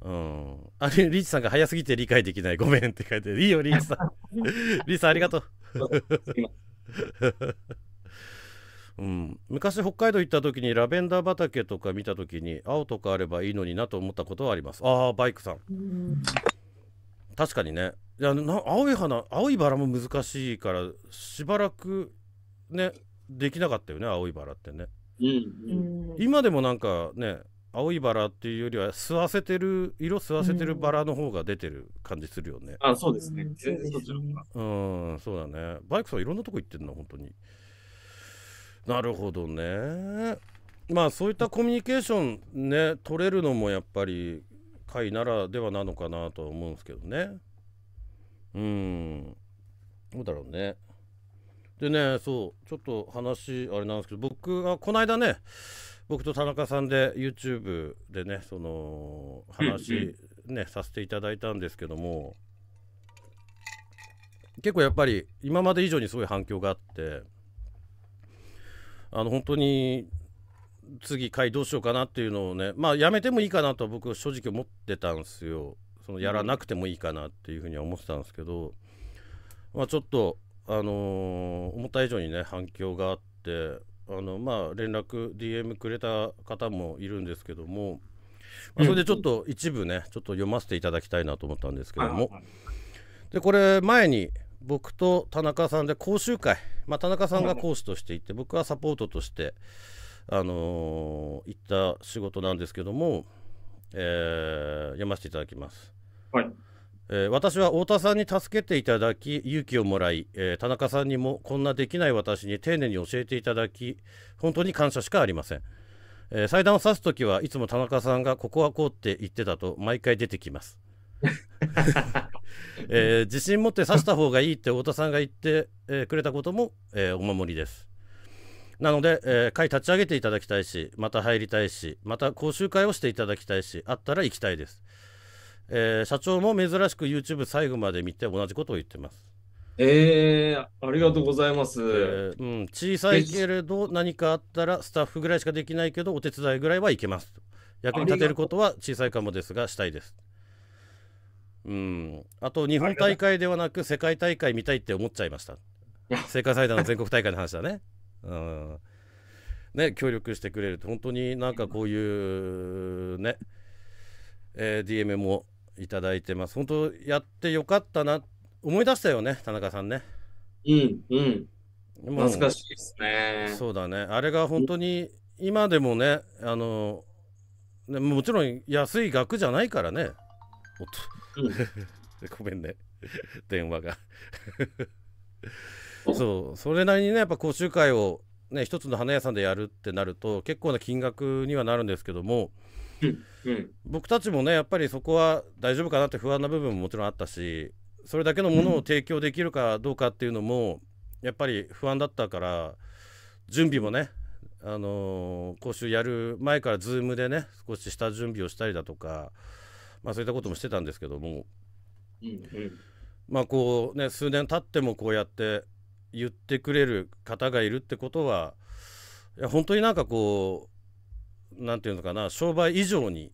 うん、うん、あれリーチさんが早すぎて理解できないごめんって書いていいよリーチさん リーチさんありがとう うん、昔北海道行った時にラベンダー畑とか見た時に青とかあればいいのになと思ったことはありますああバイクさん、うん、確かにねいやな青い花青いバラも難しいからしばらくねできなかったよね青いバラってね、うん、今でもなんかね青いバラっていうよりは吸わせてる色吸わせてるバラの方が出てる感じするよね、あそうですね全然そっちの方がうんそうだねバイクさんいろんなとこ行ってんの本当になるほどねまあそういったコミュニケーションね取れるのもやっぱり会ならではなのかなとは思うんですけどねうんどうだろうねでねそうちょっと話あれなんですけど僕がこの間ね僕と田中さんで YouTube でねその話ね、させていただいたんですけども結構やっぱり今まで以上にすごい反響があって。あの本当に次回どうしようかなっていうのをねまあやめてもいいかなと僕は正直思ってたんですよそのやらなくてもいいかなっていうふうには思ってたんですけど、まあ、ちょっとあのー、思った以上にね反響があってあのまあ連絡 DM くれた方もいるんですけども、まあ、それでちょっと一部ねちょっと読ませていただきたいなと思ったんですけども、でこれ前に僕と田中さんで講習会、まあ、田中さんが講師として行って僕はサポートとして、あのー、行った仕事なんですけども、えー、読ませていただきます。はいえ私は太田さんに助けていただき勇気をもらい、え田中さんにもこんなできない私に丁寧に教えていただき本当に感謝しかありません、え祭壇を指す時はいつも田中さんがここはこうって言ってたと毎回出てきますえー、自信持って刺した方がいいって太田さんが言って、えー、くれたことも、えー、お守りです。なので、えー、会立ち上げていただきたいし、また入りたいし、また講習会をしていただきたいし、あったら行きたいです。えー、社長も珍しく YouTube 最後まで見て同じことを言ってます。えー、ありがとうございます、えー、うん。小さいけれど何かあったらスタッフぐらいしかできないけどお手伝いぐらいはいけます。役に立てることは小さいかもですがしたいです。うん、あと日本大会ではなく世界大会見たいって思っちゃいました聖火祭壇の全国大会の話だね。うん、ね協力してくれるって本当になんかこういうね、えー、DM もいただいてます本当やってよかったな思い出したよね田中さんね。うんうん懐かしいですね。そうだねあれが本当に今でもねあのねもちろん安い額じゃないからね。おっと ごめんね電話がそうそれなりにねやっぱ講習会をね一つの花屋さんでやるってなると結構な金額にはなるんですけども、うんうん、僕たちもねやっぱりそこは大丈夫かなって不安な部分ももちろんあったしそれだけのものを提供できるかどうかっていうのも、うん、やっぱり不安だったから準備もねあのー、講習やる前から Zoom でね少し下準備をしたりだとかまあ、そういったこともしてたんですけども、うんうん、まあこうね数年経ってもこうやって言ってくれる方がいるってことはいや本当になんかこうなんていうのかな商売以上に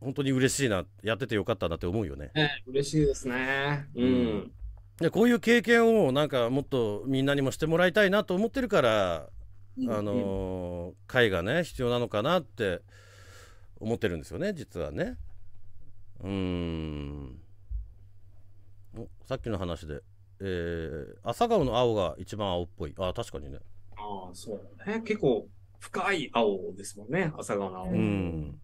本当に嬉しいなやっててよかったなって思うよね。え嬉しいですね、うん、うんでこういう経験をなんかもっとみんなにもしてもらいたいなと思ってるから、うん、あの会がね必要なのかなって思ってるんですよね実はね。うんさっきの話で、えー、朝顔の青が一番青っぽいあ確かにねああそうね結構深い青ですもんね朝顔の青うん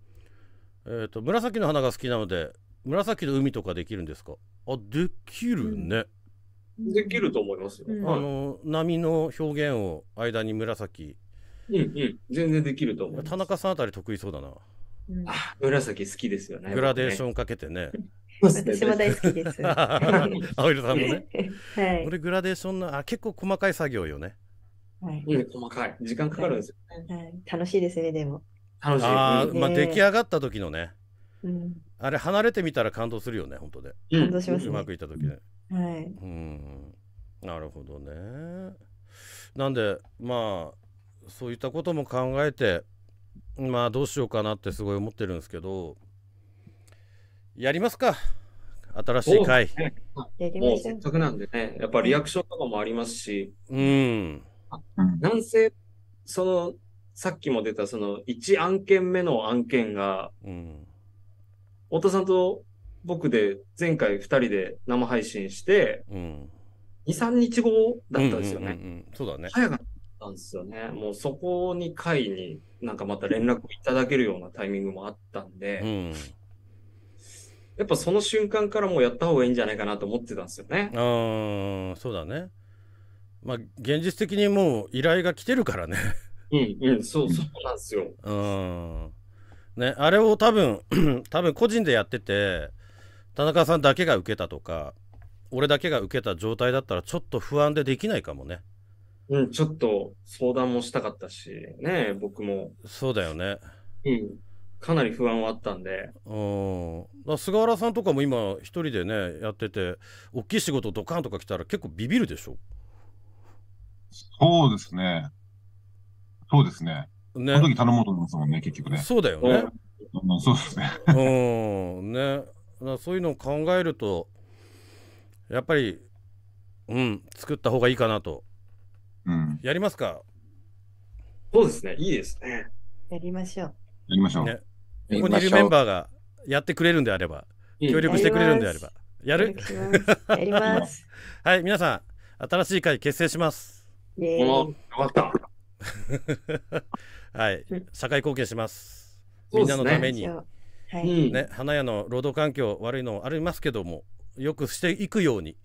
えっ、ー、と紫の花が好きなので紫の海とかできるんですかあできるね、うん、できると思いますよ、うん、あの波の表現を間に紫うんうん全然できると思う田中さんあたり得意そうだな紫好きですよね。グラデーションかけてね。私も大好きです。青色さんもね。はい。俺グラデーションの、あ、結構細かい作業よね。はい。細かい。時間かかるんですよはい。楽しいですね、でも。楽しい。あまあ、出来上がった時のね。うん。あれ、離れてみたら感動するよね、本当で。感動します。うまくいった時ね。はい。うん。なるほどね。なんで、まあ、そういったことも考えて。まあどうしようかなってすごい思ってるんですけどやりますか新しい回やりまもうしせっかくなんでね、やっぱリアクションとかもありますし、うんなんせ、その、さっきも出た、その、1案件目の案件が、うん太田さんと僕で前回2人で生配信して、うん2、3日後だったんですよね。うんうんうんそうだね早かった。たんですよね。もうそこに会になんかまた連絡いただけるようなタイミングもあったんで、うん、やっぱその瞬間からもうやった方がいいんじゃないかなと思ってたんですよね。うん、そうだね。まあ現実的にもう依頼が来てるからね。うんうん、そうそうなんですよ。うんね、あれを多分 多分個人でやってて田中さんだけが受けたとか俺だけが受けた状態だったらちょっと不安でできないかもね。うん、ちょっと相談もしたかったし、ね、僕も。そうだよね。うん。かなり不安はあったんで。うん。菅原さんとかも今、一人でね、やってて、大きい仕事ドカンとか来たら結構ビビるでしょそうですね。そうですね。ね。その時頼もうと思いますもんね、結局ね。そうだよね。うん、そうですね。うん、ね。そういうのを考えると、やっぱり、うん、作った方がいいかなと。やりますかそうですね、いいですね。やりましょう。やりましょう。ね、ここにいるメンバーがやってくれるんであれば、協力してくれるんであれば。やるやります。はい、皆さん、新しい会結成します。よかった。はい、社会貢献します。みんなのために。はい、ね、花屋の労働環境悪いのありますけども、よくしていくように。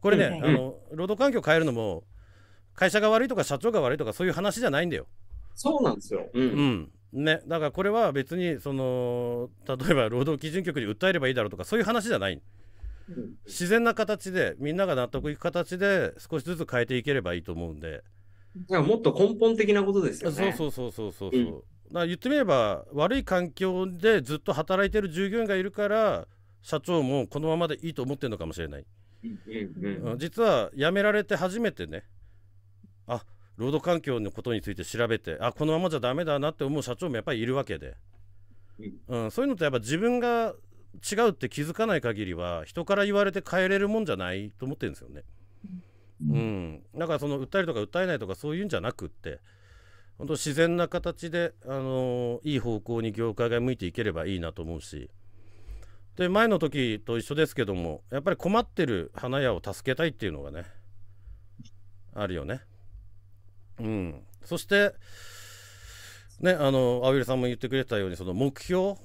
これね、あの労働環境変えるのも会社が悪いとか社長が悪いとかそういう話じゃないんだよ。そうなんですよ、うん、うん、ね、だからこれは別にその例えば労働基準局に訴えればいいだろうとかそういう話じゃない、うん、自然な形でみんなが納得いく形で少しずつ変えていければいいと思うんでいやもっと根本的なことですよねそうそうそうそうそう、うん、だから言ってみれば悪い環境でずっと働いてる従業員がいるから社長もこのままでいいと思ってるのかもしれない、うん、実は辞められて初めてねあ労働環境のことについて調べてあこのままじゃだめだなって思う社長もやっぱりいるわけで、うん、うん、そういうのってやっぱ自分が違うって気づかない限りは人から言われて変えれるもんじゃないと思ってるんですよね。うん、だからその訴えるとか訴えないとかそういうんじゃなくって本当自然な形で、あのー、いい方向に業界が向いていければいいなと思うしで前の時と一緒ですけどもやっぱり困ってる花屋を助けたいっていうのがねあるよね。うん、そして、ね、あの青百合さんも言ってくれたようにその目標、は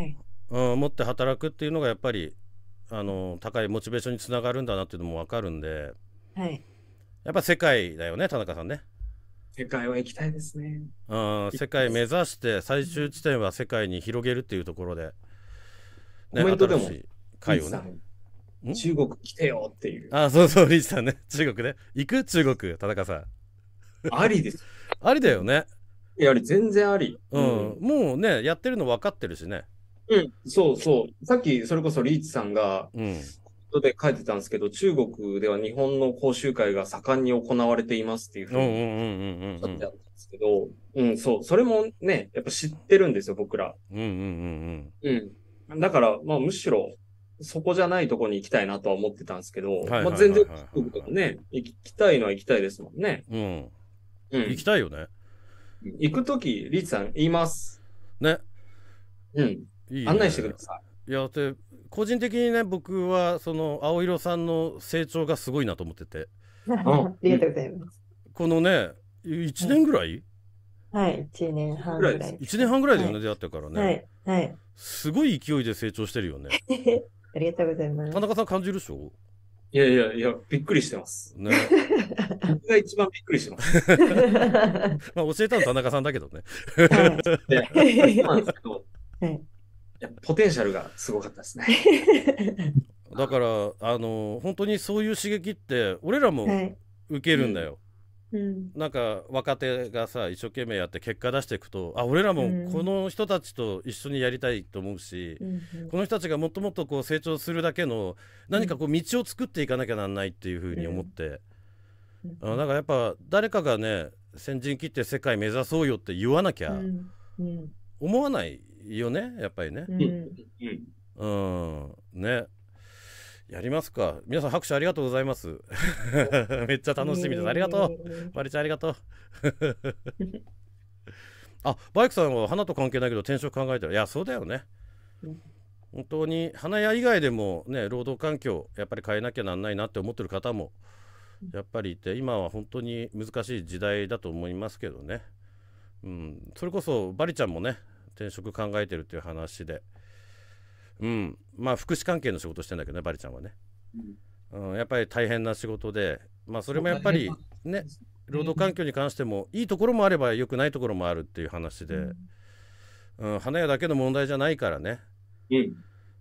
いうん、持って働くっていうのがやっぱりあの高いモチベーションにつながるんだなっていうのも分かるんで、はい、やっぱ世界だよね田中さんね。世界は行きたいですね。うん、世界目指して最終地点は世界に広げるっていうところで、ね、コメントでも会をね。中国来てよっていう。あ、そうそう、リーチさんね。中国ね。行く中国、田中さん。ありです。ありだよね。いや、全然あり。うん。もうね、やってるの分かってるしね。うん、そうそう。さっき、それこそリーチさんが、うん。で書いてたんですけど、中国では日本の講習会が盛んに行われていますっていうふうにおっしゃってたんですけど、うん、そう、それもね、やっぱ知ってるんですよ、僕ら。うんうんうんうん。だから、まあむしろ、そこじゃないとこに行きたいなとは思ってたんですけど、まあ全然、ね、行きたいのは行きたいですもんね。うん。行きたいよね。行くとき、リーチさん言います。ね。うん。いいね、案内してください。いや、で、個人的にね、僕は、その、青色さんの成長がすごいなと思ってて。ありがとうございます。このね、1年ぐらい、はい、1年半ぐらい。です。1年半ぐらいだよね、出会ってからね。はい。はい。すごい勢いで成長してるよね。ありがとうございます。田中さん感じるでしょいやいやいや、びっくりしてます。ね、僕が一番びっくりしてます。まあ教えたの田中さんだけどね。そうなんですけど、ポテンシャルがすごかったですね。だからあの本当にそういう刺激って俺らも受けるんだよ。はいうん、なんか若手がさ一生懸命やって結果出していくとあ俺らもこの人たちと一緒にやりたいと思うし、うん、この人たちがもっともっとこう成長するだけの何かこう道を作っていかなきゃなんないっていうふうに思って、うん、あんかやっぱ誰かがね先陣切って世界目指そうよって言わなきゃ思わないよねやっぱりね。うん、ねやりますか皆さん拍手ありがとうございます めっちゃ楽しみですありがとうまりちゃんありがとう あバイクさんは花と関係ないけど転職考えたらいやそうだよね本当に花屋以外でもね労働環境やっぱり変えなきゃなんないなって思ってる方もやっぱりいて今は本当に難しい時代だと思いますけどね、うん、それこそバリちゃんもね転職考えてるっていう話で。うん、まあ福祉関係の仕事してんだけどねバリちゃんはね、うん、うん、やっぱり大変な仕事でまあそれもやっぱりね労働環境に関してもいいところもあれば良くないところもあるっていう話で、うん、うん、花屋だけの問題じゃないからね、うん、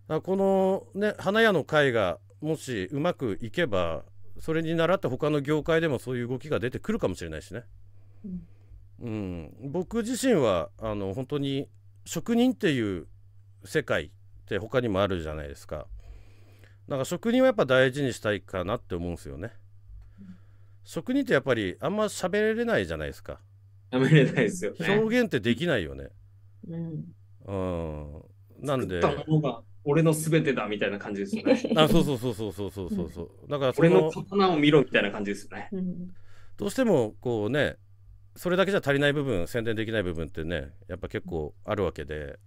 らこのね花屋の会がもしうまくいけばそれに倣って他の業界でもそういう動きが出てくるかもしれないしね、うん、僕自身はあの本当に職人っていう世界って他にもあるじゃないですかなんか職人はやっぱ大事にしたいかなって思うんですよね、職人ってやっぱりあんま喋れないじゃないですか喋れないですよ、ね、表現ってできないよねうん、うん、なんで俺の全てだみたいな感じですよね。あそうそうそうそうそうそうそうそう。だからその俺の刀を見ろみたいな感じですよね。どうしてもこうねそれだけじゃ足りない部分宣伝できない部分ってねやっぱ結構あるわけで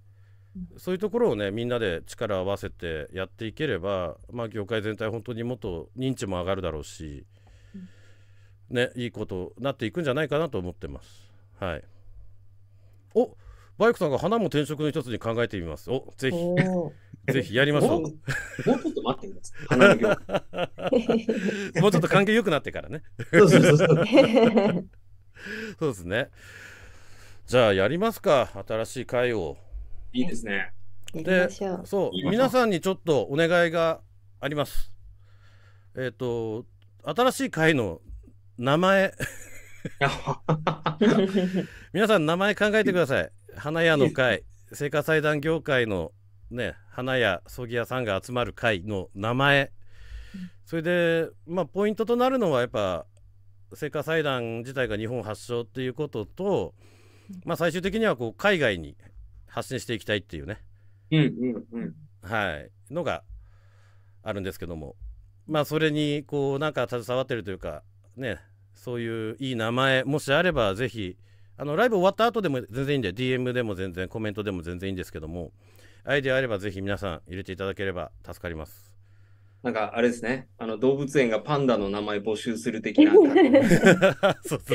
そういうところをねみんなで力を合わせてやっていければ、まあ、業界全体本当にもっと認知も上がるだろうし、ね、いいことなっていくんじゃないかなと思ってます。はい、おバイクさんが花も転職の一つに考えてみます。おぜひ ぜひやりましょう。もうちょっと待ってください。花の業 もうちょっと関係良くなってからね。そう ですね。じゃあやりますか新しい会を。いいですね。で、そう、皆さんにちょっとお願いがあります。えっ、ー、と、新しい会の名前皆さん名前考えてください。花屋の会、聖火祭壇業界のね、花屋、葬儀屋さんが集まる会の名前。それで、まあ、ポイントとなるのはやっぱ、聖火祭壇自体が日本発祥っていうことと、まあ、最終的にはこう海外に発信していきたいっていうね、うんうんうんはい、のがあるんですけどもまあそれにこうなんか携わってるというかねそういういい名前もしあればぜひあのライブ終わった後でも全然いいんで DM でも全然コメントでも全然いいんですけどもアイデアあればぜひ皆さん入れていただければ助かります。なんかあれですね、あの動物園がパンダの名前募集する的な。そうそう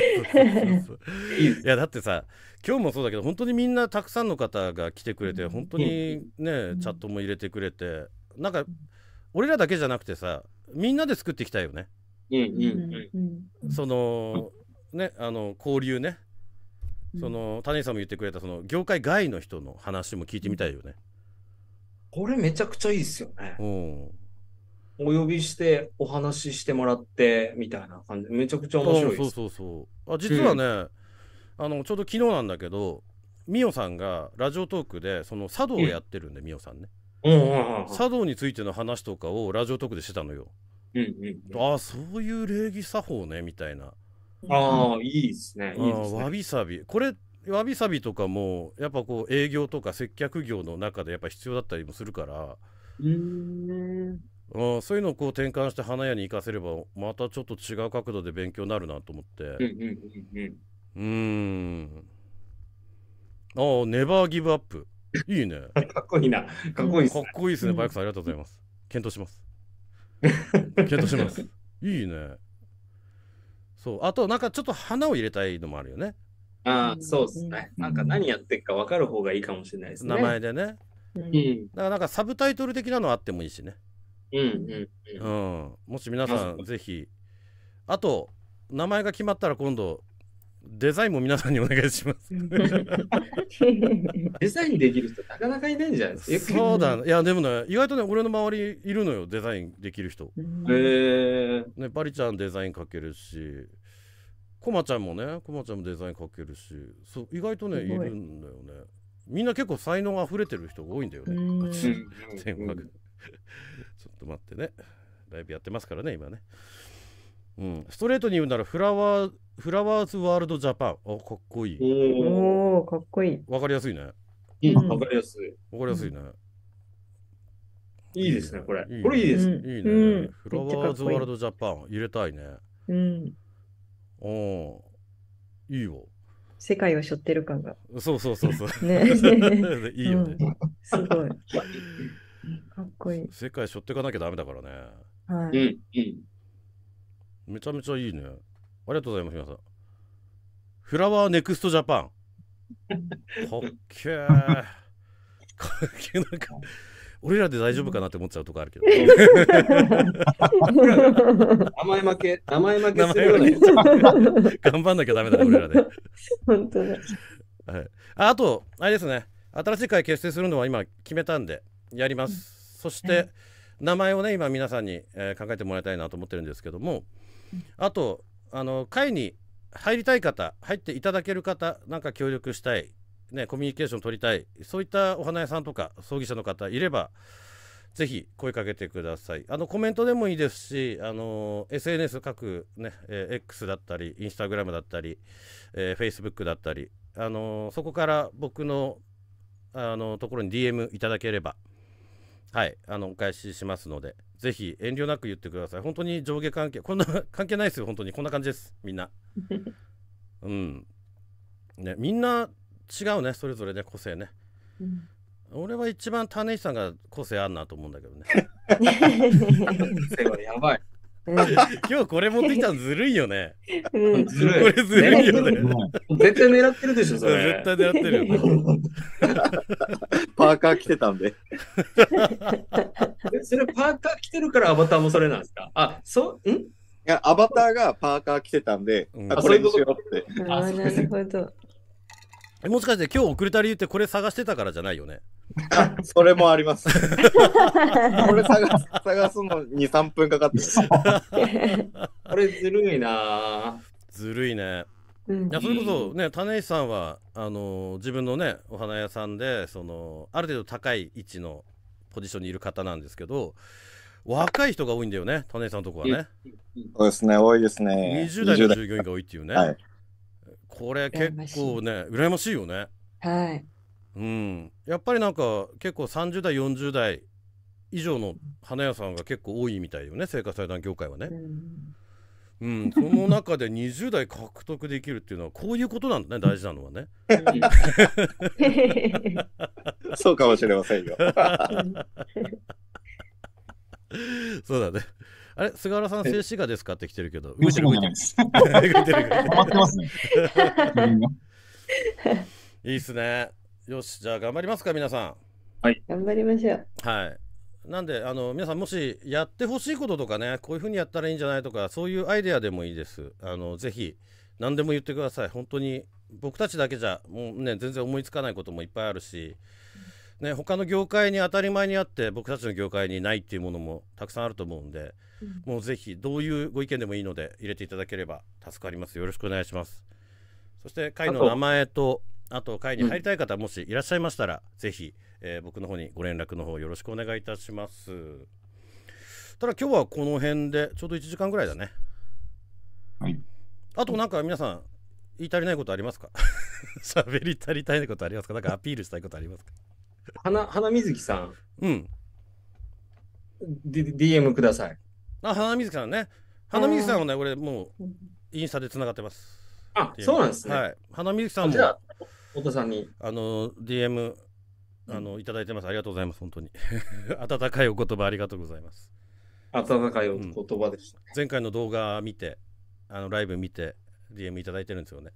いやだってさ、今日もそうだけど、本当にみんなたくさんの方が来てくれて、本当にね、チャットも入れてくれて、なんか俺らだけじゃなくてさ、みんなで作っていきたいよね。うんうん、そのね、あの交流ね。その谷さんも言ってくれたその業界外の人の話も聞いてみたいよね。これめちゃくちゃいいですよね。うん。お呼びしてお話ししてもらってみたいな感じめちゃくちゃ面白いですそうそうそうあ実はね、うん、あのちょうど昨日なんだけど美桜さんがラジオトークでその茶道をやってるんで美桜さんね、うううんんん茶道についての話とかをラジオトークでしてたのよ、うんうん、ああそういう礼儀作法ねみたいなああ、いいですねいいですねわびさびこれわびさびとかもやっぱこう営業とか接客業の中でやっぱ必要だったりもするからうんうん、そういうのをこう転換して花屋に行かせればまたちょっと違う角度で勉強になるなと思ってうんああネバーギブアップいいね かっこいいなかっこいいですね、かっこいいですねバイクさんありがとうございます検討します 検討しますいいねそうあとなんかちょっと花を入れたいのもあるよねああそうですねなんか何やってるか分かる方がいいかもしれないですね名前でね、うん、だからなんかサブタイトル的なのあってもいいしねうんうん、うんうん、もし皆さんぜひあと名前が決まったら今度デザインも皆さんにお願いしますデザインできる人なかなかいないんじゃないですか。そうだ、いやでもね意外とね俺の周りいるのよデザインできる人。へえー。ねバリちゃんデザインかけるし、コマちゃんもねコマちゃんもデザインかけるし、そう意外とねいるんだよね。みんな結構才能あふれてる人が多いんだよね。ちょっと待ってね。ライブやってますからね、今ね。うん、ストレートに言うならフラワー、フラワーズワールドジャパン。あ、かっこいい。おお、かっこいい。わかりやすいね。いい、わかりやすい。わかりやすいね。いいですね、これ。これいいですね。いいね。フラワーズワールドジャパン入れたいね。うん。おいいよ。世界を背負ってる感が。そうそうそうそう。ね。いいよね。すごい。かっこいい世界背負っていかなきゃダメだからねはい、うんめちゃめちゃいいねありがとうございます皆さんフラワーネクストジャパンかっけーなんか俺らで大丈夫かなって思っちゃうとこあるけど。名前負け、名前負けするよね。頑張んなきゃダメだ俺らで。本当だ。はい、ああと、あれですね、新しい会結成するのは今決めたんで、やります、そして、名前をね今皆さんに、えー、考えてもらいたいなと思ってるんですけども、あとあの会に入りたい方入っていただける方なんか協力したい、ね、コミュニケーション取りたいそういったお花屋さんとか葬儀社の方いればぜひ声かけてくださいあのコメントでもいいですしあの SNS 各ね、ねえー、X だったり Instagram だったり、えー、Facebook だったりあのそこから僕のあのところに DM いただければ。はいあのお返ししますのでぜひ遠慮なく言ってください本当に上下関係こんな 関係ないですよ本当にこんな感じですみんな うんねみんな違うねそれぞれね個性ね、うん、俺は一番種石さんが個性あんなと思うんだけどね やばい 今日これ持ってきたのずるいよね。うん、これずるいよね。絶対狙ってるでしょ、それ。絶対狙ってるよ。パーカー着てたんで。それパーカー着てるからアバターもそれなんですかあ、そうんいや、アバターがパーカー着てたんで、うん、あ、これにしようって。なるほど。もしかして今日遅れた理由ってこれ探してたからじゃないよね それもあります。これ探す探すの2、3分かかってる。これずるいなずるいね。うん、いやそれこそね種石さんはあのー自分のねお花屋さんでそのある程度高い位置のポジションにいる方なんですけど若い人が多いんだよね種石さんのとこはねそうですね、多いですね。20代の従業員が多いっていうね、はいこれ結構ね羨ましいよね。はい。うん、やっぱりなんか結構30代40代以上の花屋さんが結構多いみたいよね生活祭壇業界はね。うん、うん、その中で20代獲得できるっていうのはこういうことなんだね大事なのはね。そうかもしれませんよ。そうだね。あれ、菅原さん、静止画ですかって来てるけど、動いてる、動いてる。動いてる。止ってますね。いいっすね。よし、じゃあ頑張りますか、皆さん。はい。頑張りましょう。はい。なんで、あの皆さん、もしやってほしいこととかね、こういう風にやったらいいんじゃないとか、そういうアイデアでもいいです。あのぜひ、何でも言ってください。本当に僕たちだけじゃ、もうね、全然思いつかないこともいっぱいあるし、ね、他の業界に当たり前にあって僕たちの業界にないっていうものもたくさんあると思うんで、うん、もうぜひどういうご意見でもいいので入れていただければ助かりますよろしくお願いしますそして会の名前とあと会に入りたい方もしいらっしゃいましたら、うん、ぜひ、えー、僕の方にご連絡の方よろしくお願いいたしますただ今日はこの辺でちょうど1時間ぐらいだねはいあとなんか皆さん言い足りないことありますか 喋り足りたいことありますかなんかアピールしたいことありますか花、花水木さん、うん。D、DM ください。あ、花水さんね。花水さんはね、俺もうインスタでつながってます。あ、そうなんですね。はい。花水さんもじゃあ、太田さんに。あの DM あのいただいてます。ありがとうございます。本当に 温かいお言葉ありがとうございます。温かいお言葉でした。前回の動画見て、あのライブ見て DM いただいてるんですよね。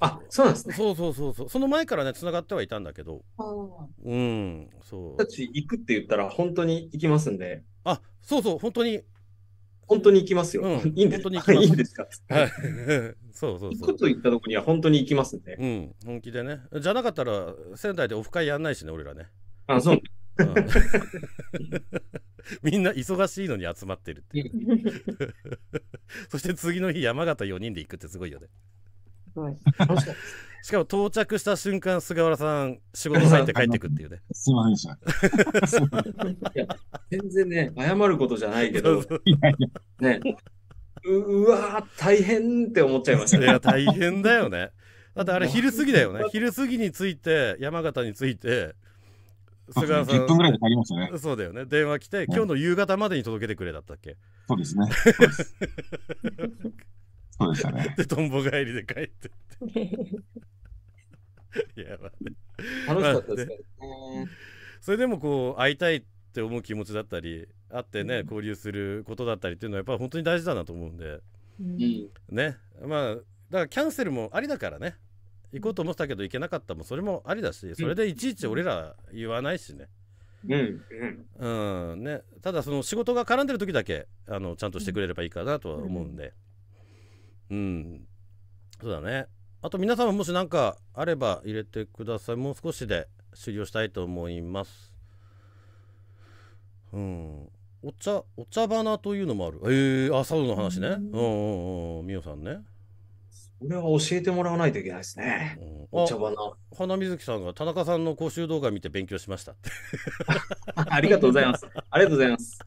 あそうなんですね。そうそうそうそう。その前からね、つながってはいたんだけど。うん、そう。たち行くって言ったら、本当に行きますんで。あそうそう、本当に。本当に行きますよ。うん、いいんですかいいんですか そうそう行くと言ったとこには本当に行きますんで。うん、本気でね。じゃなかったら、仙台でオフ会やんないしね、俺らね。あ、そう。ん、みんな忙しいのに集まってるって そして次の日山形4人で行くってすごいよね。い。しかも到着した瞬間、菅原さん、仕事入って帰ってくっていうね。すみませんでした。全然ね、謝ることじゃないけど、ね、うわ大変って思っちゃいましたね。いや、大変だよね。だってあれ、昼過ぎだよね。昼過ぎについて、山形について、菅原さん、10分ぐらいで帰りましたね。そうだよね。電話来て、今日の夕方までに届けてくれだったっけ。そうですね。そうでね。で、とんぼ帰りで帰ってって。やまあね。楽しかったですね、それでもこう、会いたいって思う気持ちだったり、会ってね、交流することだったりっていうのは、やっぱり本当に大事だなと思うんで。うん、ね。まあ、だからキャンセルもありだからね。行こうと思ったけど行けなかったもそれもありだし、それでいちいち俺ら言わないしね。うん、うん、うんね、ただその仕事が絡んでる時だけあのちゃんとしてくれればいいかなとは思うんで。ううんそうだねあと皆様もし何かあれば入れてくださいもう少しで終了したいと思いますうんお茶お茶花というのもあるええー、あサウの話ねうんうんうん美桜さんねそれは教えてもらわないといけないですね。うん、お茶花。花水木さんが田中さんの講習動画見て勉強しました ありがとうございます。ありがとうございます。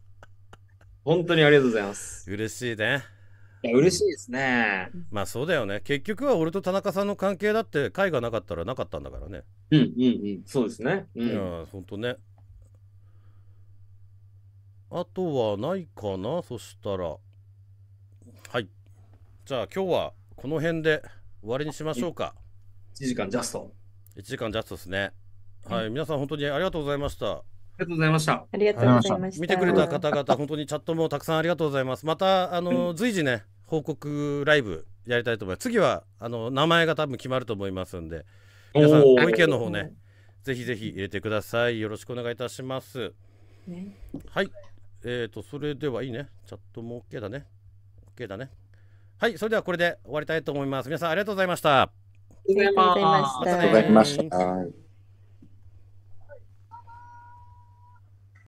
本当にありがとうございます。嬉しいね。いや嬉しいですね。まあそうだよね。結局は俺と田中さんの関係だって会がなかったらなかったんだからね。うんうんうん、そうですね。ういやん、ほんとね。あとはないかなそしたら。はい。じゃあ今日はこの辺で終わりにしましょうか。1時間ジャスト。1時間ジャストですね。はい、皆さん本当にありがとうございました。ありがとうございました。ありがとうございました。見てくれた方々、本当にチャットもたくさんありがとうございます。また、あの、随時ね、報告ライブやりたいと思います。次は、あの、名前が多分決まると思いますんで、皆さん、ご意見の方ね、ぜひぜひ入れてください。よろしくお願いいたします。ね、はい。えっ、ー、と、それではいいね。チャットも OK だね。OK だね。はい、それではこれで終わりたいと思います。皆さんありがとうございました。ありがとうございました。ありがとうございました。